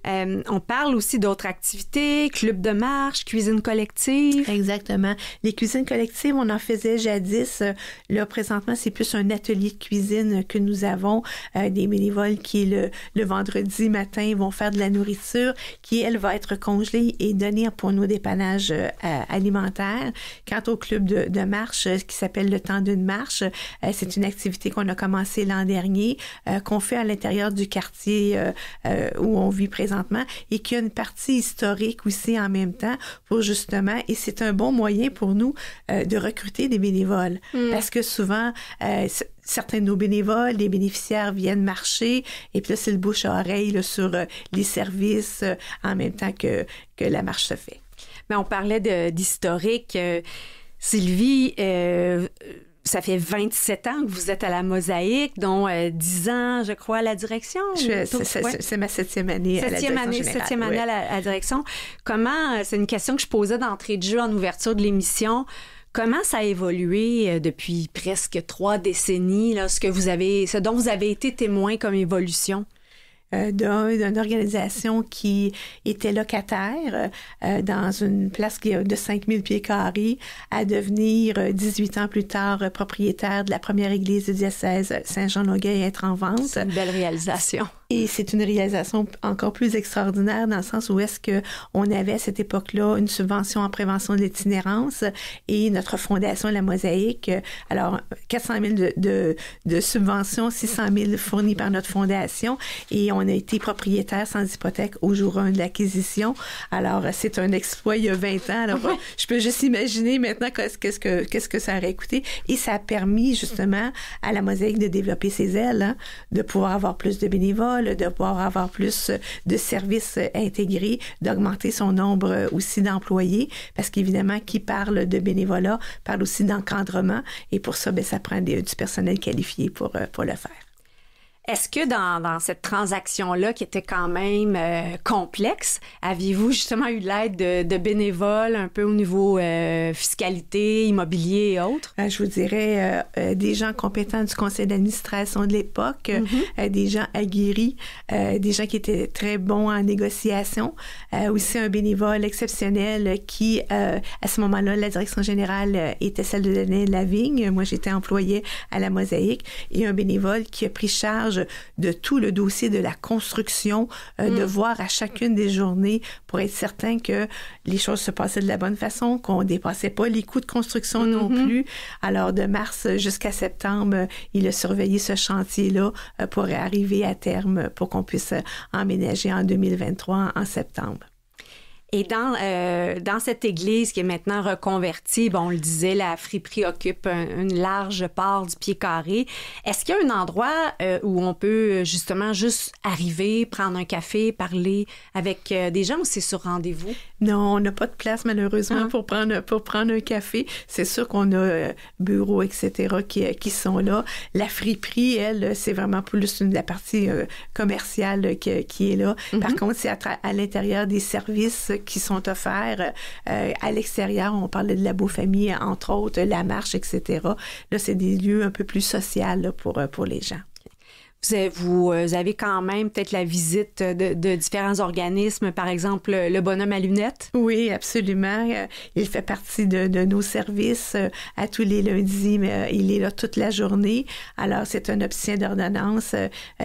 Speaker 1: Euh, on parle aussi d'autres activités, club de marche, cuisine collective.
Speaker 3: Exactement. Les cuisines collectives, on en faisait jadis. Là, présentement, c'est plus un atelier de cuisine que nous avons. Euh, des bénévoles qui, le, le, vendredi matin, vont faire de la nourriture qui, elle, va être congelée et donner pour nous des euh, alimentaires. Quant au club de, marche, euh, qui s'appelle le temps d'une marche, c'est une activité qu'on a commencée l'an dernier, qu'on fait à l'intérieur du quartier où on vit présentement et qu'il y a une partie historique aussi en même temps pour justement, et c'est un bon moyen pour nous euh, de recruter des bénévoles. Mm. Parce que souvent, euh, certains de nos bénévoles, les bénéficiaires viennent marcher et puis là, c'est le bouche à oreille sur euh, les services en même temps que, que la marche se fait.
Speaker 1: Mais on parlait d'historique. Sylvie, ça fait 27 ans que vous êtes à la Mosaïque, dont 10 euh, ans, je crois, à la direction. C'est ma septième année à la direction. Année, septième année à la, direction. Comment, euh, c'est une question que je posais d'entrée de jeu en ouverture de l'émission. Comment ça a évolué euh, depuis presque trois décennies, là, ce que vous avez, ce dont vous avez été témoin comme évolution? Euh, d'un d'une
Speaker 3: organisation qui était locataire euh, dans une place de 5000 pieds carrés à devenir 18 euh, ans plus tard propriétaire de la première église du diocèse Saint-Jean-Longueuil être en vente. une belle réalisation. Et c'est une réalisation encore plus extraordinaire dans le sens où est-ce que on avait à cette époque-là une subvention en prévention de l'itinérance et notre fondation La Mosaïque. Euh, alors 400 000 de, de, subventions, 600 000 fournis par notre fondation et on a été propriétaire sans hypothèque au jour 1 de l'acquisition. Alors euh, c'est un exploit il y a 20 ans. Alors je peux juste imaginer maintenant qu'est-ce que qu'est-ce que ça aurait coûté et ça a permis justement à La Mosaïque de développer ses ailes, hein, de pouvoir avoir plus de bénévoles de pouvoir avoir plus de services intégrés, d'augmenter son nombre aussi d'employés, parce qu'évidemment, qui parle de bénévolat parle aussi d'encadrement, et pour ça, ben, ça prend du personnel qualifié pour, euh, pour le faire.
Speaker 1: Est-ce que dans, cette transaction-là, qui était quand même euh, complexe, aviez-vous justement eu l'aide de, bénévoles un peu au niveau euh, fiscalité, immobilier et autres? Euh, je vous dirais des gens compétents
Speaker 3: du conseil d'administration de l'époque, mm-hmm. des gens aguerris, des gens qui étaient très bons en négociation, aussi un bénévole exceptionnel qui, à ce moment-là, la direction générale était celle de Denis Lavigne. Moi, j'étais employée à la Mosaïque et un bénévole qui a pris charge de tout le dossier de la construction, euh, de mm. voir à chacune des journées pour être certain que les choses se passaient de la bonne façon, qu'on dépassait pas les coûts de construction non mm-hmm. plus. Alors, de mars jusqu'à septembre, il a surveillé ce chantier-là euh, pour arriver à terme pour qu'on puisse euh, emménager en 2023 en septembre.
Speaker 1: Et dans, euh, dans cette église qui est maintenant reconvertie, bon, on le disait, la friperie occupe une large part du pied carré. Est-ce qu'il y a un endroit euh, où on peut justement juste arriver, prendre un café, parler avec euh, des gens ou c'est sur rendez-vous? Non, on n'a pas de place malheureusement ah. pour, prendre,
Speaker 3: pour prendre un café. C'est sûr qu'on a bureaux, etc., qui, qui sont là. La friperie, elle, c'est vraiment plus une, la partie commerciale qui, est là. Par mhm. contre, c'est à l'intérieur des services qui sont offerts euh, à l'extérieur. On parlait de la beau-famille, entre autres, la marche, etc. Là, c'est des lieux un peu plus sociaux euh, pour les gens
Speaker 1: vous, euh, avez quand même peut-être la visite de, différents organismes, par exemple le bonhomme à lunettes. Oui, absolument. Euh, il fait
Speaker 3: partie de, nos services euh, à tous les lundis, mais il est là toute la journée. Alors, c'est un opticien d'ordonnance.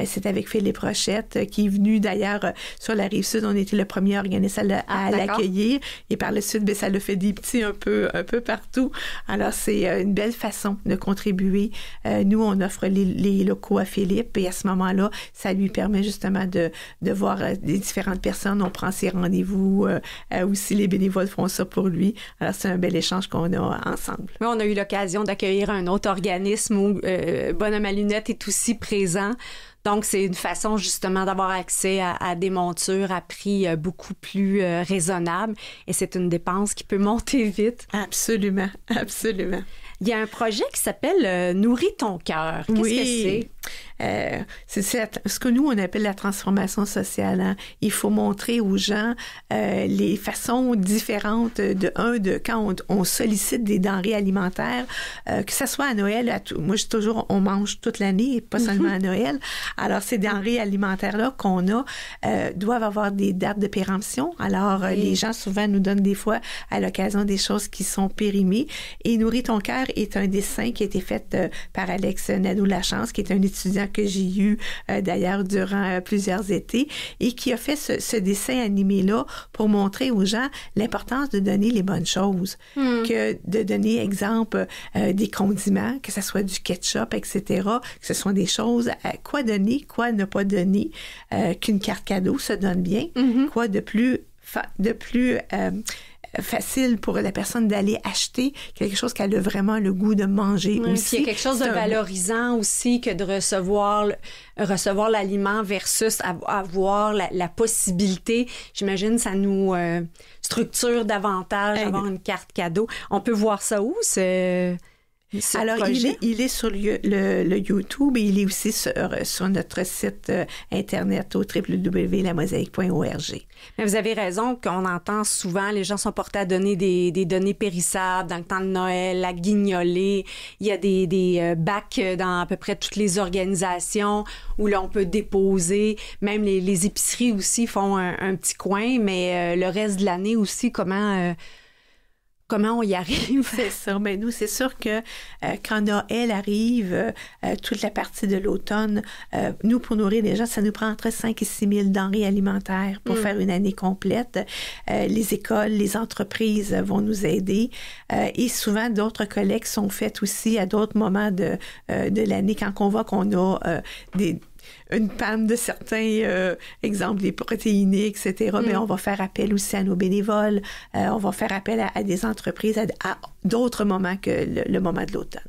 Speaker 3: C'est avec Philippe Rochette, qui est venu d'ailleurs sur la rive sud. On était le premier organisme à, ah, l'accueillir. Et par le sud, ben, ça le fait des petits un peu, un peu partout. Alors, c'est une belle façon de contribuer. Nous, on offre les, les locaux à Philippe. Et et à ce moment-là, ça lui permet justement de, de voir des euh, différentes personnes. On prend ses rendez-vous euh, euh, aussi. Les bénévoles font ça pour lui. Alors, c'est un bel échange qu'on a ensemble.
Speaker 1: Oui, on a eu l'occasion d'accueillir un autre organisme où Bonhomme à lunettes est aussi présent. Donc, c'est une façon justement d'avoir accès à, des montures à prix beaucoup plus raisonnable et c'est une dépense qui peut monter [LAUGHS] vite. Absolument, absolument. Il y a un projet qui s'appelle Nourris ton cœur.
Speaker 3: Qu'est-ce oui. que c'est? Euh, c'est ce que nous, on appelle la transformation sociale. Hein. Il faut montrer aux gens euh, les façons différentes de, un, de quand on, sollicite des denrées alimentaires, euh, que ce soit à Noël, à tout, moi, je toujours, on mange toute l'année, pas mhm. seulement à Noël. Alors, ces denrées alimentaires-là qu'on a euh, doivent avoir des dates de péremption. Alors, les gens, souvent, nous donnent des fois, à l'occasion des choses qui sont périmées. Et Nourrit ton cœur est un dessin qui a été fait par Alex Nadou-Lachance, qui est un étudiant que j'ai eu euh, d'ailleurs durant euh, plusieurs étés et qui a fait ce, dessin animé-là pour montrer aux gens l'importance de donner les bonnes choses, hmm. que de donner exemple euh, des condiments, que ce soit du ketchup, etc., que ce soit des choses à quoi donner, quoi ne pas donner, qu'une carte cadeau se donne bien, hmm. quoi de plus de plus facile pour la personne d'aller acheter quelque chose qu'elle a vraiment le goût de manger aussi. Il y a quelque chose de
Speaker 1: valorisant aussi que de recevoir recevoir l'aliment versus avoir la, possibilité. J'imagine ça nous euh, structure davantage, avoir une carte cadeau. On peut voir ça où alors, Il,
Speaker 3: est, sur le, le, YouTube et il est aussi sur, euh, notre site euh, Internet au www.lamosaïque.org.
Speaker 1: Mais vous avez raison qu'on entend souvent, les gens sont portés à donner des, des, données périssables dans le temps de Noël, à guignoler. Il y a des, des euh, bacs dans à peu près toutes les organisations où l'on peut déposer. Même les, épiceries aussi font un, petit coin, mais le reste de l'année aussi, comment comment on y arrive. [LAUGHS] c'est sûr. Mais ben, nous, c'est sûr que euh, quand Noël arrive, euh, euh,
Speaker 3: toute la partie de l'automne, nous, pour nourrir les gens, ça nous prend entre 5 et 6 000 denrées alimentaires pour mm. faire une année complète. les écoles, les entreprises vont nous aider. et souvent, d'autres collègues sont faites aussi à d'autres moments de, de l'année quand on voit qu'on a des une panne de certains, euh, exemples des protéines, etc. Mais mm. on va faire appel aussi à nos bénévoles, euh, on va faire appel à, des entreprises à, d'autres moments que le moment de l'automne.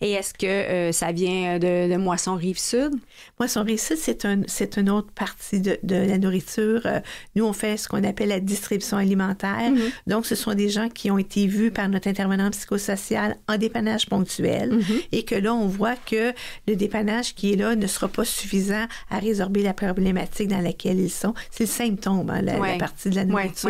Speaker 1: Et est-ce que euh, ça vient
Speaker 3: euh, de, Moisson Rive-Sud? Moisson Rive-Sud, c'est un, une autre partie de, la nourriture. Euh, nous, on fait ce qu'on appelle la distribution alimentaire. Mhm. Donc, ce sont des gens qui ont été vus par notre intervenant psychosocial en dépannage ponctuel mhm. et que là, on voit que le dépannage qui est là ne sera pas suffisant à résorber la problématique dans laquelle ils sont. C'est le symptôme, hein, la, partie de la nourriture.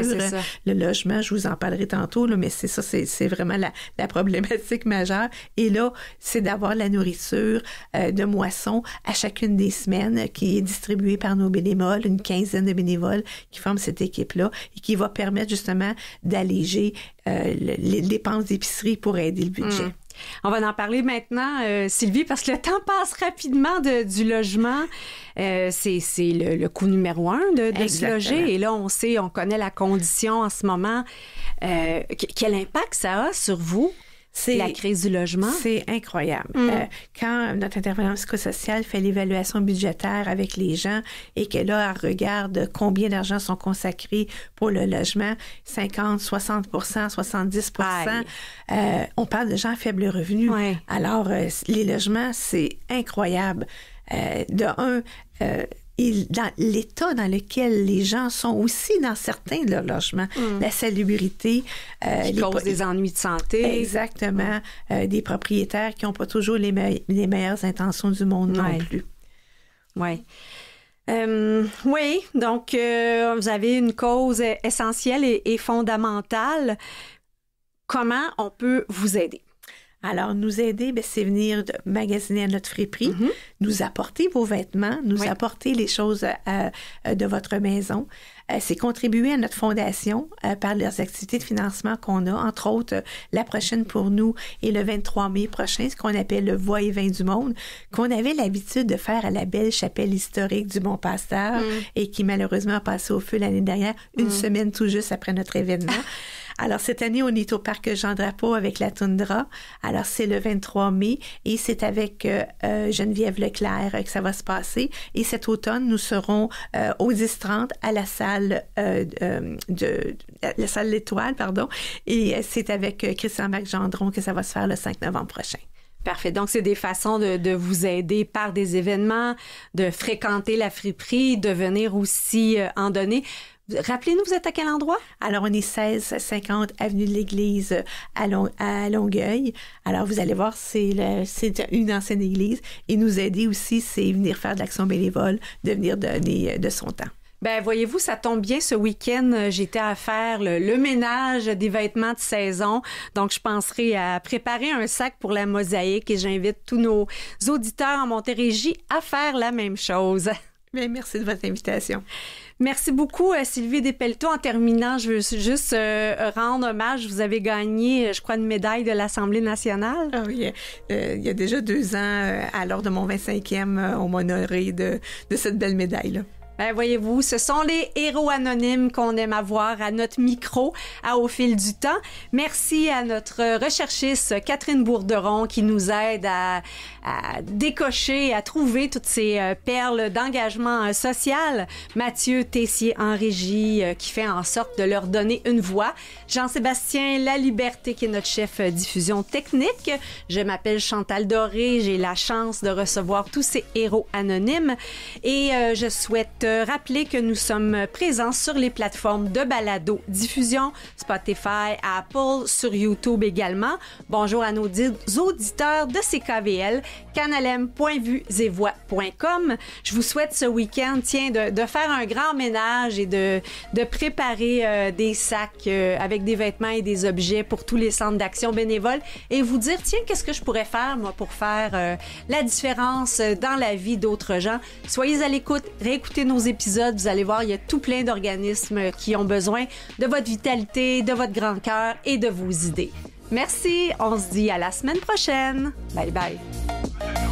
Speaker 3: le logement, je vous en parlerai tantôt, mais c'est ça, c'est vraiment la, la, problématique majeure. Et là, c'est d'avoir la nourriture euh, de moisson à chacune des semaines euh, qui est distribuée par nos bénévoles, une quinzaine de bénévoles qui forment cette équipe-là et qui va permettre justement d'alléger euh, les
Speaker 1: dépenses d'épicerie pour aider le budget. Hmm. On va en parler maintenant, Sylvie, parce que le temps passe rapidement du logement. c'est le, coût numéro un de, se loger. Et là, on sait, on connaît la condition en ce moment. quel impact ça a sur vous? C'est la crise du logement. C'est incroyable. Mm. Euh, quand notre intervenant
Speaker 3: psychosocial fait l'évaluation budgétaire avec les gens et que regarde combien d'argent sont consacrés pour le logement, 50, 60 70 on parle de gens à faible revenu. Alors, euh, les logements, c'est incroyable. Euh, de un, et l'état dans lequel les gens sont aussi dans certains de leurs logements, mm. la salubrité, euh, qui cause des ennuis de santé, exactement, mm. euh, des propriétaires qui n'ont pas toujours les, meilleures intentions du monde non plus.
Speaker 1: Ouais. oui, donc euh, vous avez une cause essentielle et fondamentale. Comment on peut vous aider? Alors, nous aider, ben, c'est venir magasiner à notre friperie,
Speaker 3: mm-hmm. nous apporter vos vêtements, nous apporter les choses euh, euh, de votre maison. Euh, c'est contribuer à notre fondation par leurs activités de financement qu'on a, entre autres la prochaine pour nous et le 23 mai prochain, ce qu'on appelle le Voix et Vin du Monde, qu'on avait l'habitude de faire à la belle chapelle historique du Bon pasteur mm. et qui malheureusement a passé au feu l'année dernière, une mm. semaine tout juste après notre événement. [LAUGHS] Alors, cette année, on est au parc Jean-Drapeau avec la toundra. Alors, c'est le 23 mai et c'est avec euh, euh, Geneviève Leclerc que ça va se passer. Et cet automne, nous serons euh, au 10-30 à la salle euh, de la salle L'Étoile, pardon. Et c'est avec Christian Mac Gendron que ça va se faire le 5 novembre prochain.
Speaker 1: Parfait. Donc, c'est des façons de, vous aider par des événements, de fréquenter la friperie, de venir aussi en donner. Rappelez-nous, vous êtes à quel endroit? Alors, on est 1650 Avenue de l'Église
Speaker 3: euh, à, Longueuil. Alors, vous allez voir, c'est une ancienne église. Et nous aider aussi, c'est venir faire de l'action bénévole, de venir donner euh, de son temps.
Speaker 1: Ben voyez-vous, ça tombe bien. Ce week-end, euh, j'étais à faire le, le, ménage des vêtements de saison. Donc, je penserai à préparer un sac pour la mosaïque et j'invite tous nos auditeurs en Montérégie à faire la même chose. [LAUGHS] merci de votre invitation. Merci beaucoup, euh, Sylvie Despelto. En terminant, je veux juste euh, rendre hommage. Vous avez gagné, euh, je crois, une médaille de l'Assemblée nationale. Ah oui. il y a déjà deux ans, à l'heure de mon 25e, on m'a honoré de, cette belle médaille-là. Ben, voyez-vous, ce sont les héros anonymes qu'on aime avoir à notre micro à Au fil du temps. Merci à notre recherchiste Catherine Bourderon qui nous aide à, à décocher, à trouver toutes ces euh, perles d'engagement euh, social. Mathieu Tessier en régie euh, qui fait en sorte de leur donner une voix. Jean-Sébastien La Liberté qui est notre chef diffusion technique. Je m'appelle Chantal Doré, j'ai la chance de recevoir tous ces héros anonymes et je souhaite rappeler que nous sommes présents sur les plateformes de balado diffusion, Spotify, Apple, sur YouTube également. Bonjour à nos auditeurs de CKVL canalem.vuesetvoix.com. Je vous souhaite ce week-end, tiens, de, faire un grand ménage et de, préparer euh, des sacs euh, avec des vêtements et des objets pour tous les centres d'action bénévoles et vous dire, tiens, qu'est-ce que je pourrais faire, moi, pour faire euh, la différence dans la vie d'autres gens. Soyez à l'écoute, réécoutez nos épisodes, vous allez voir, il y a tout plein d'organismes qui ont besoin de votre vitalité, de votre grand cœur et de vos idées. Merci. On se dit à la semaine prochaine. Bye bye.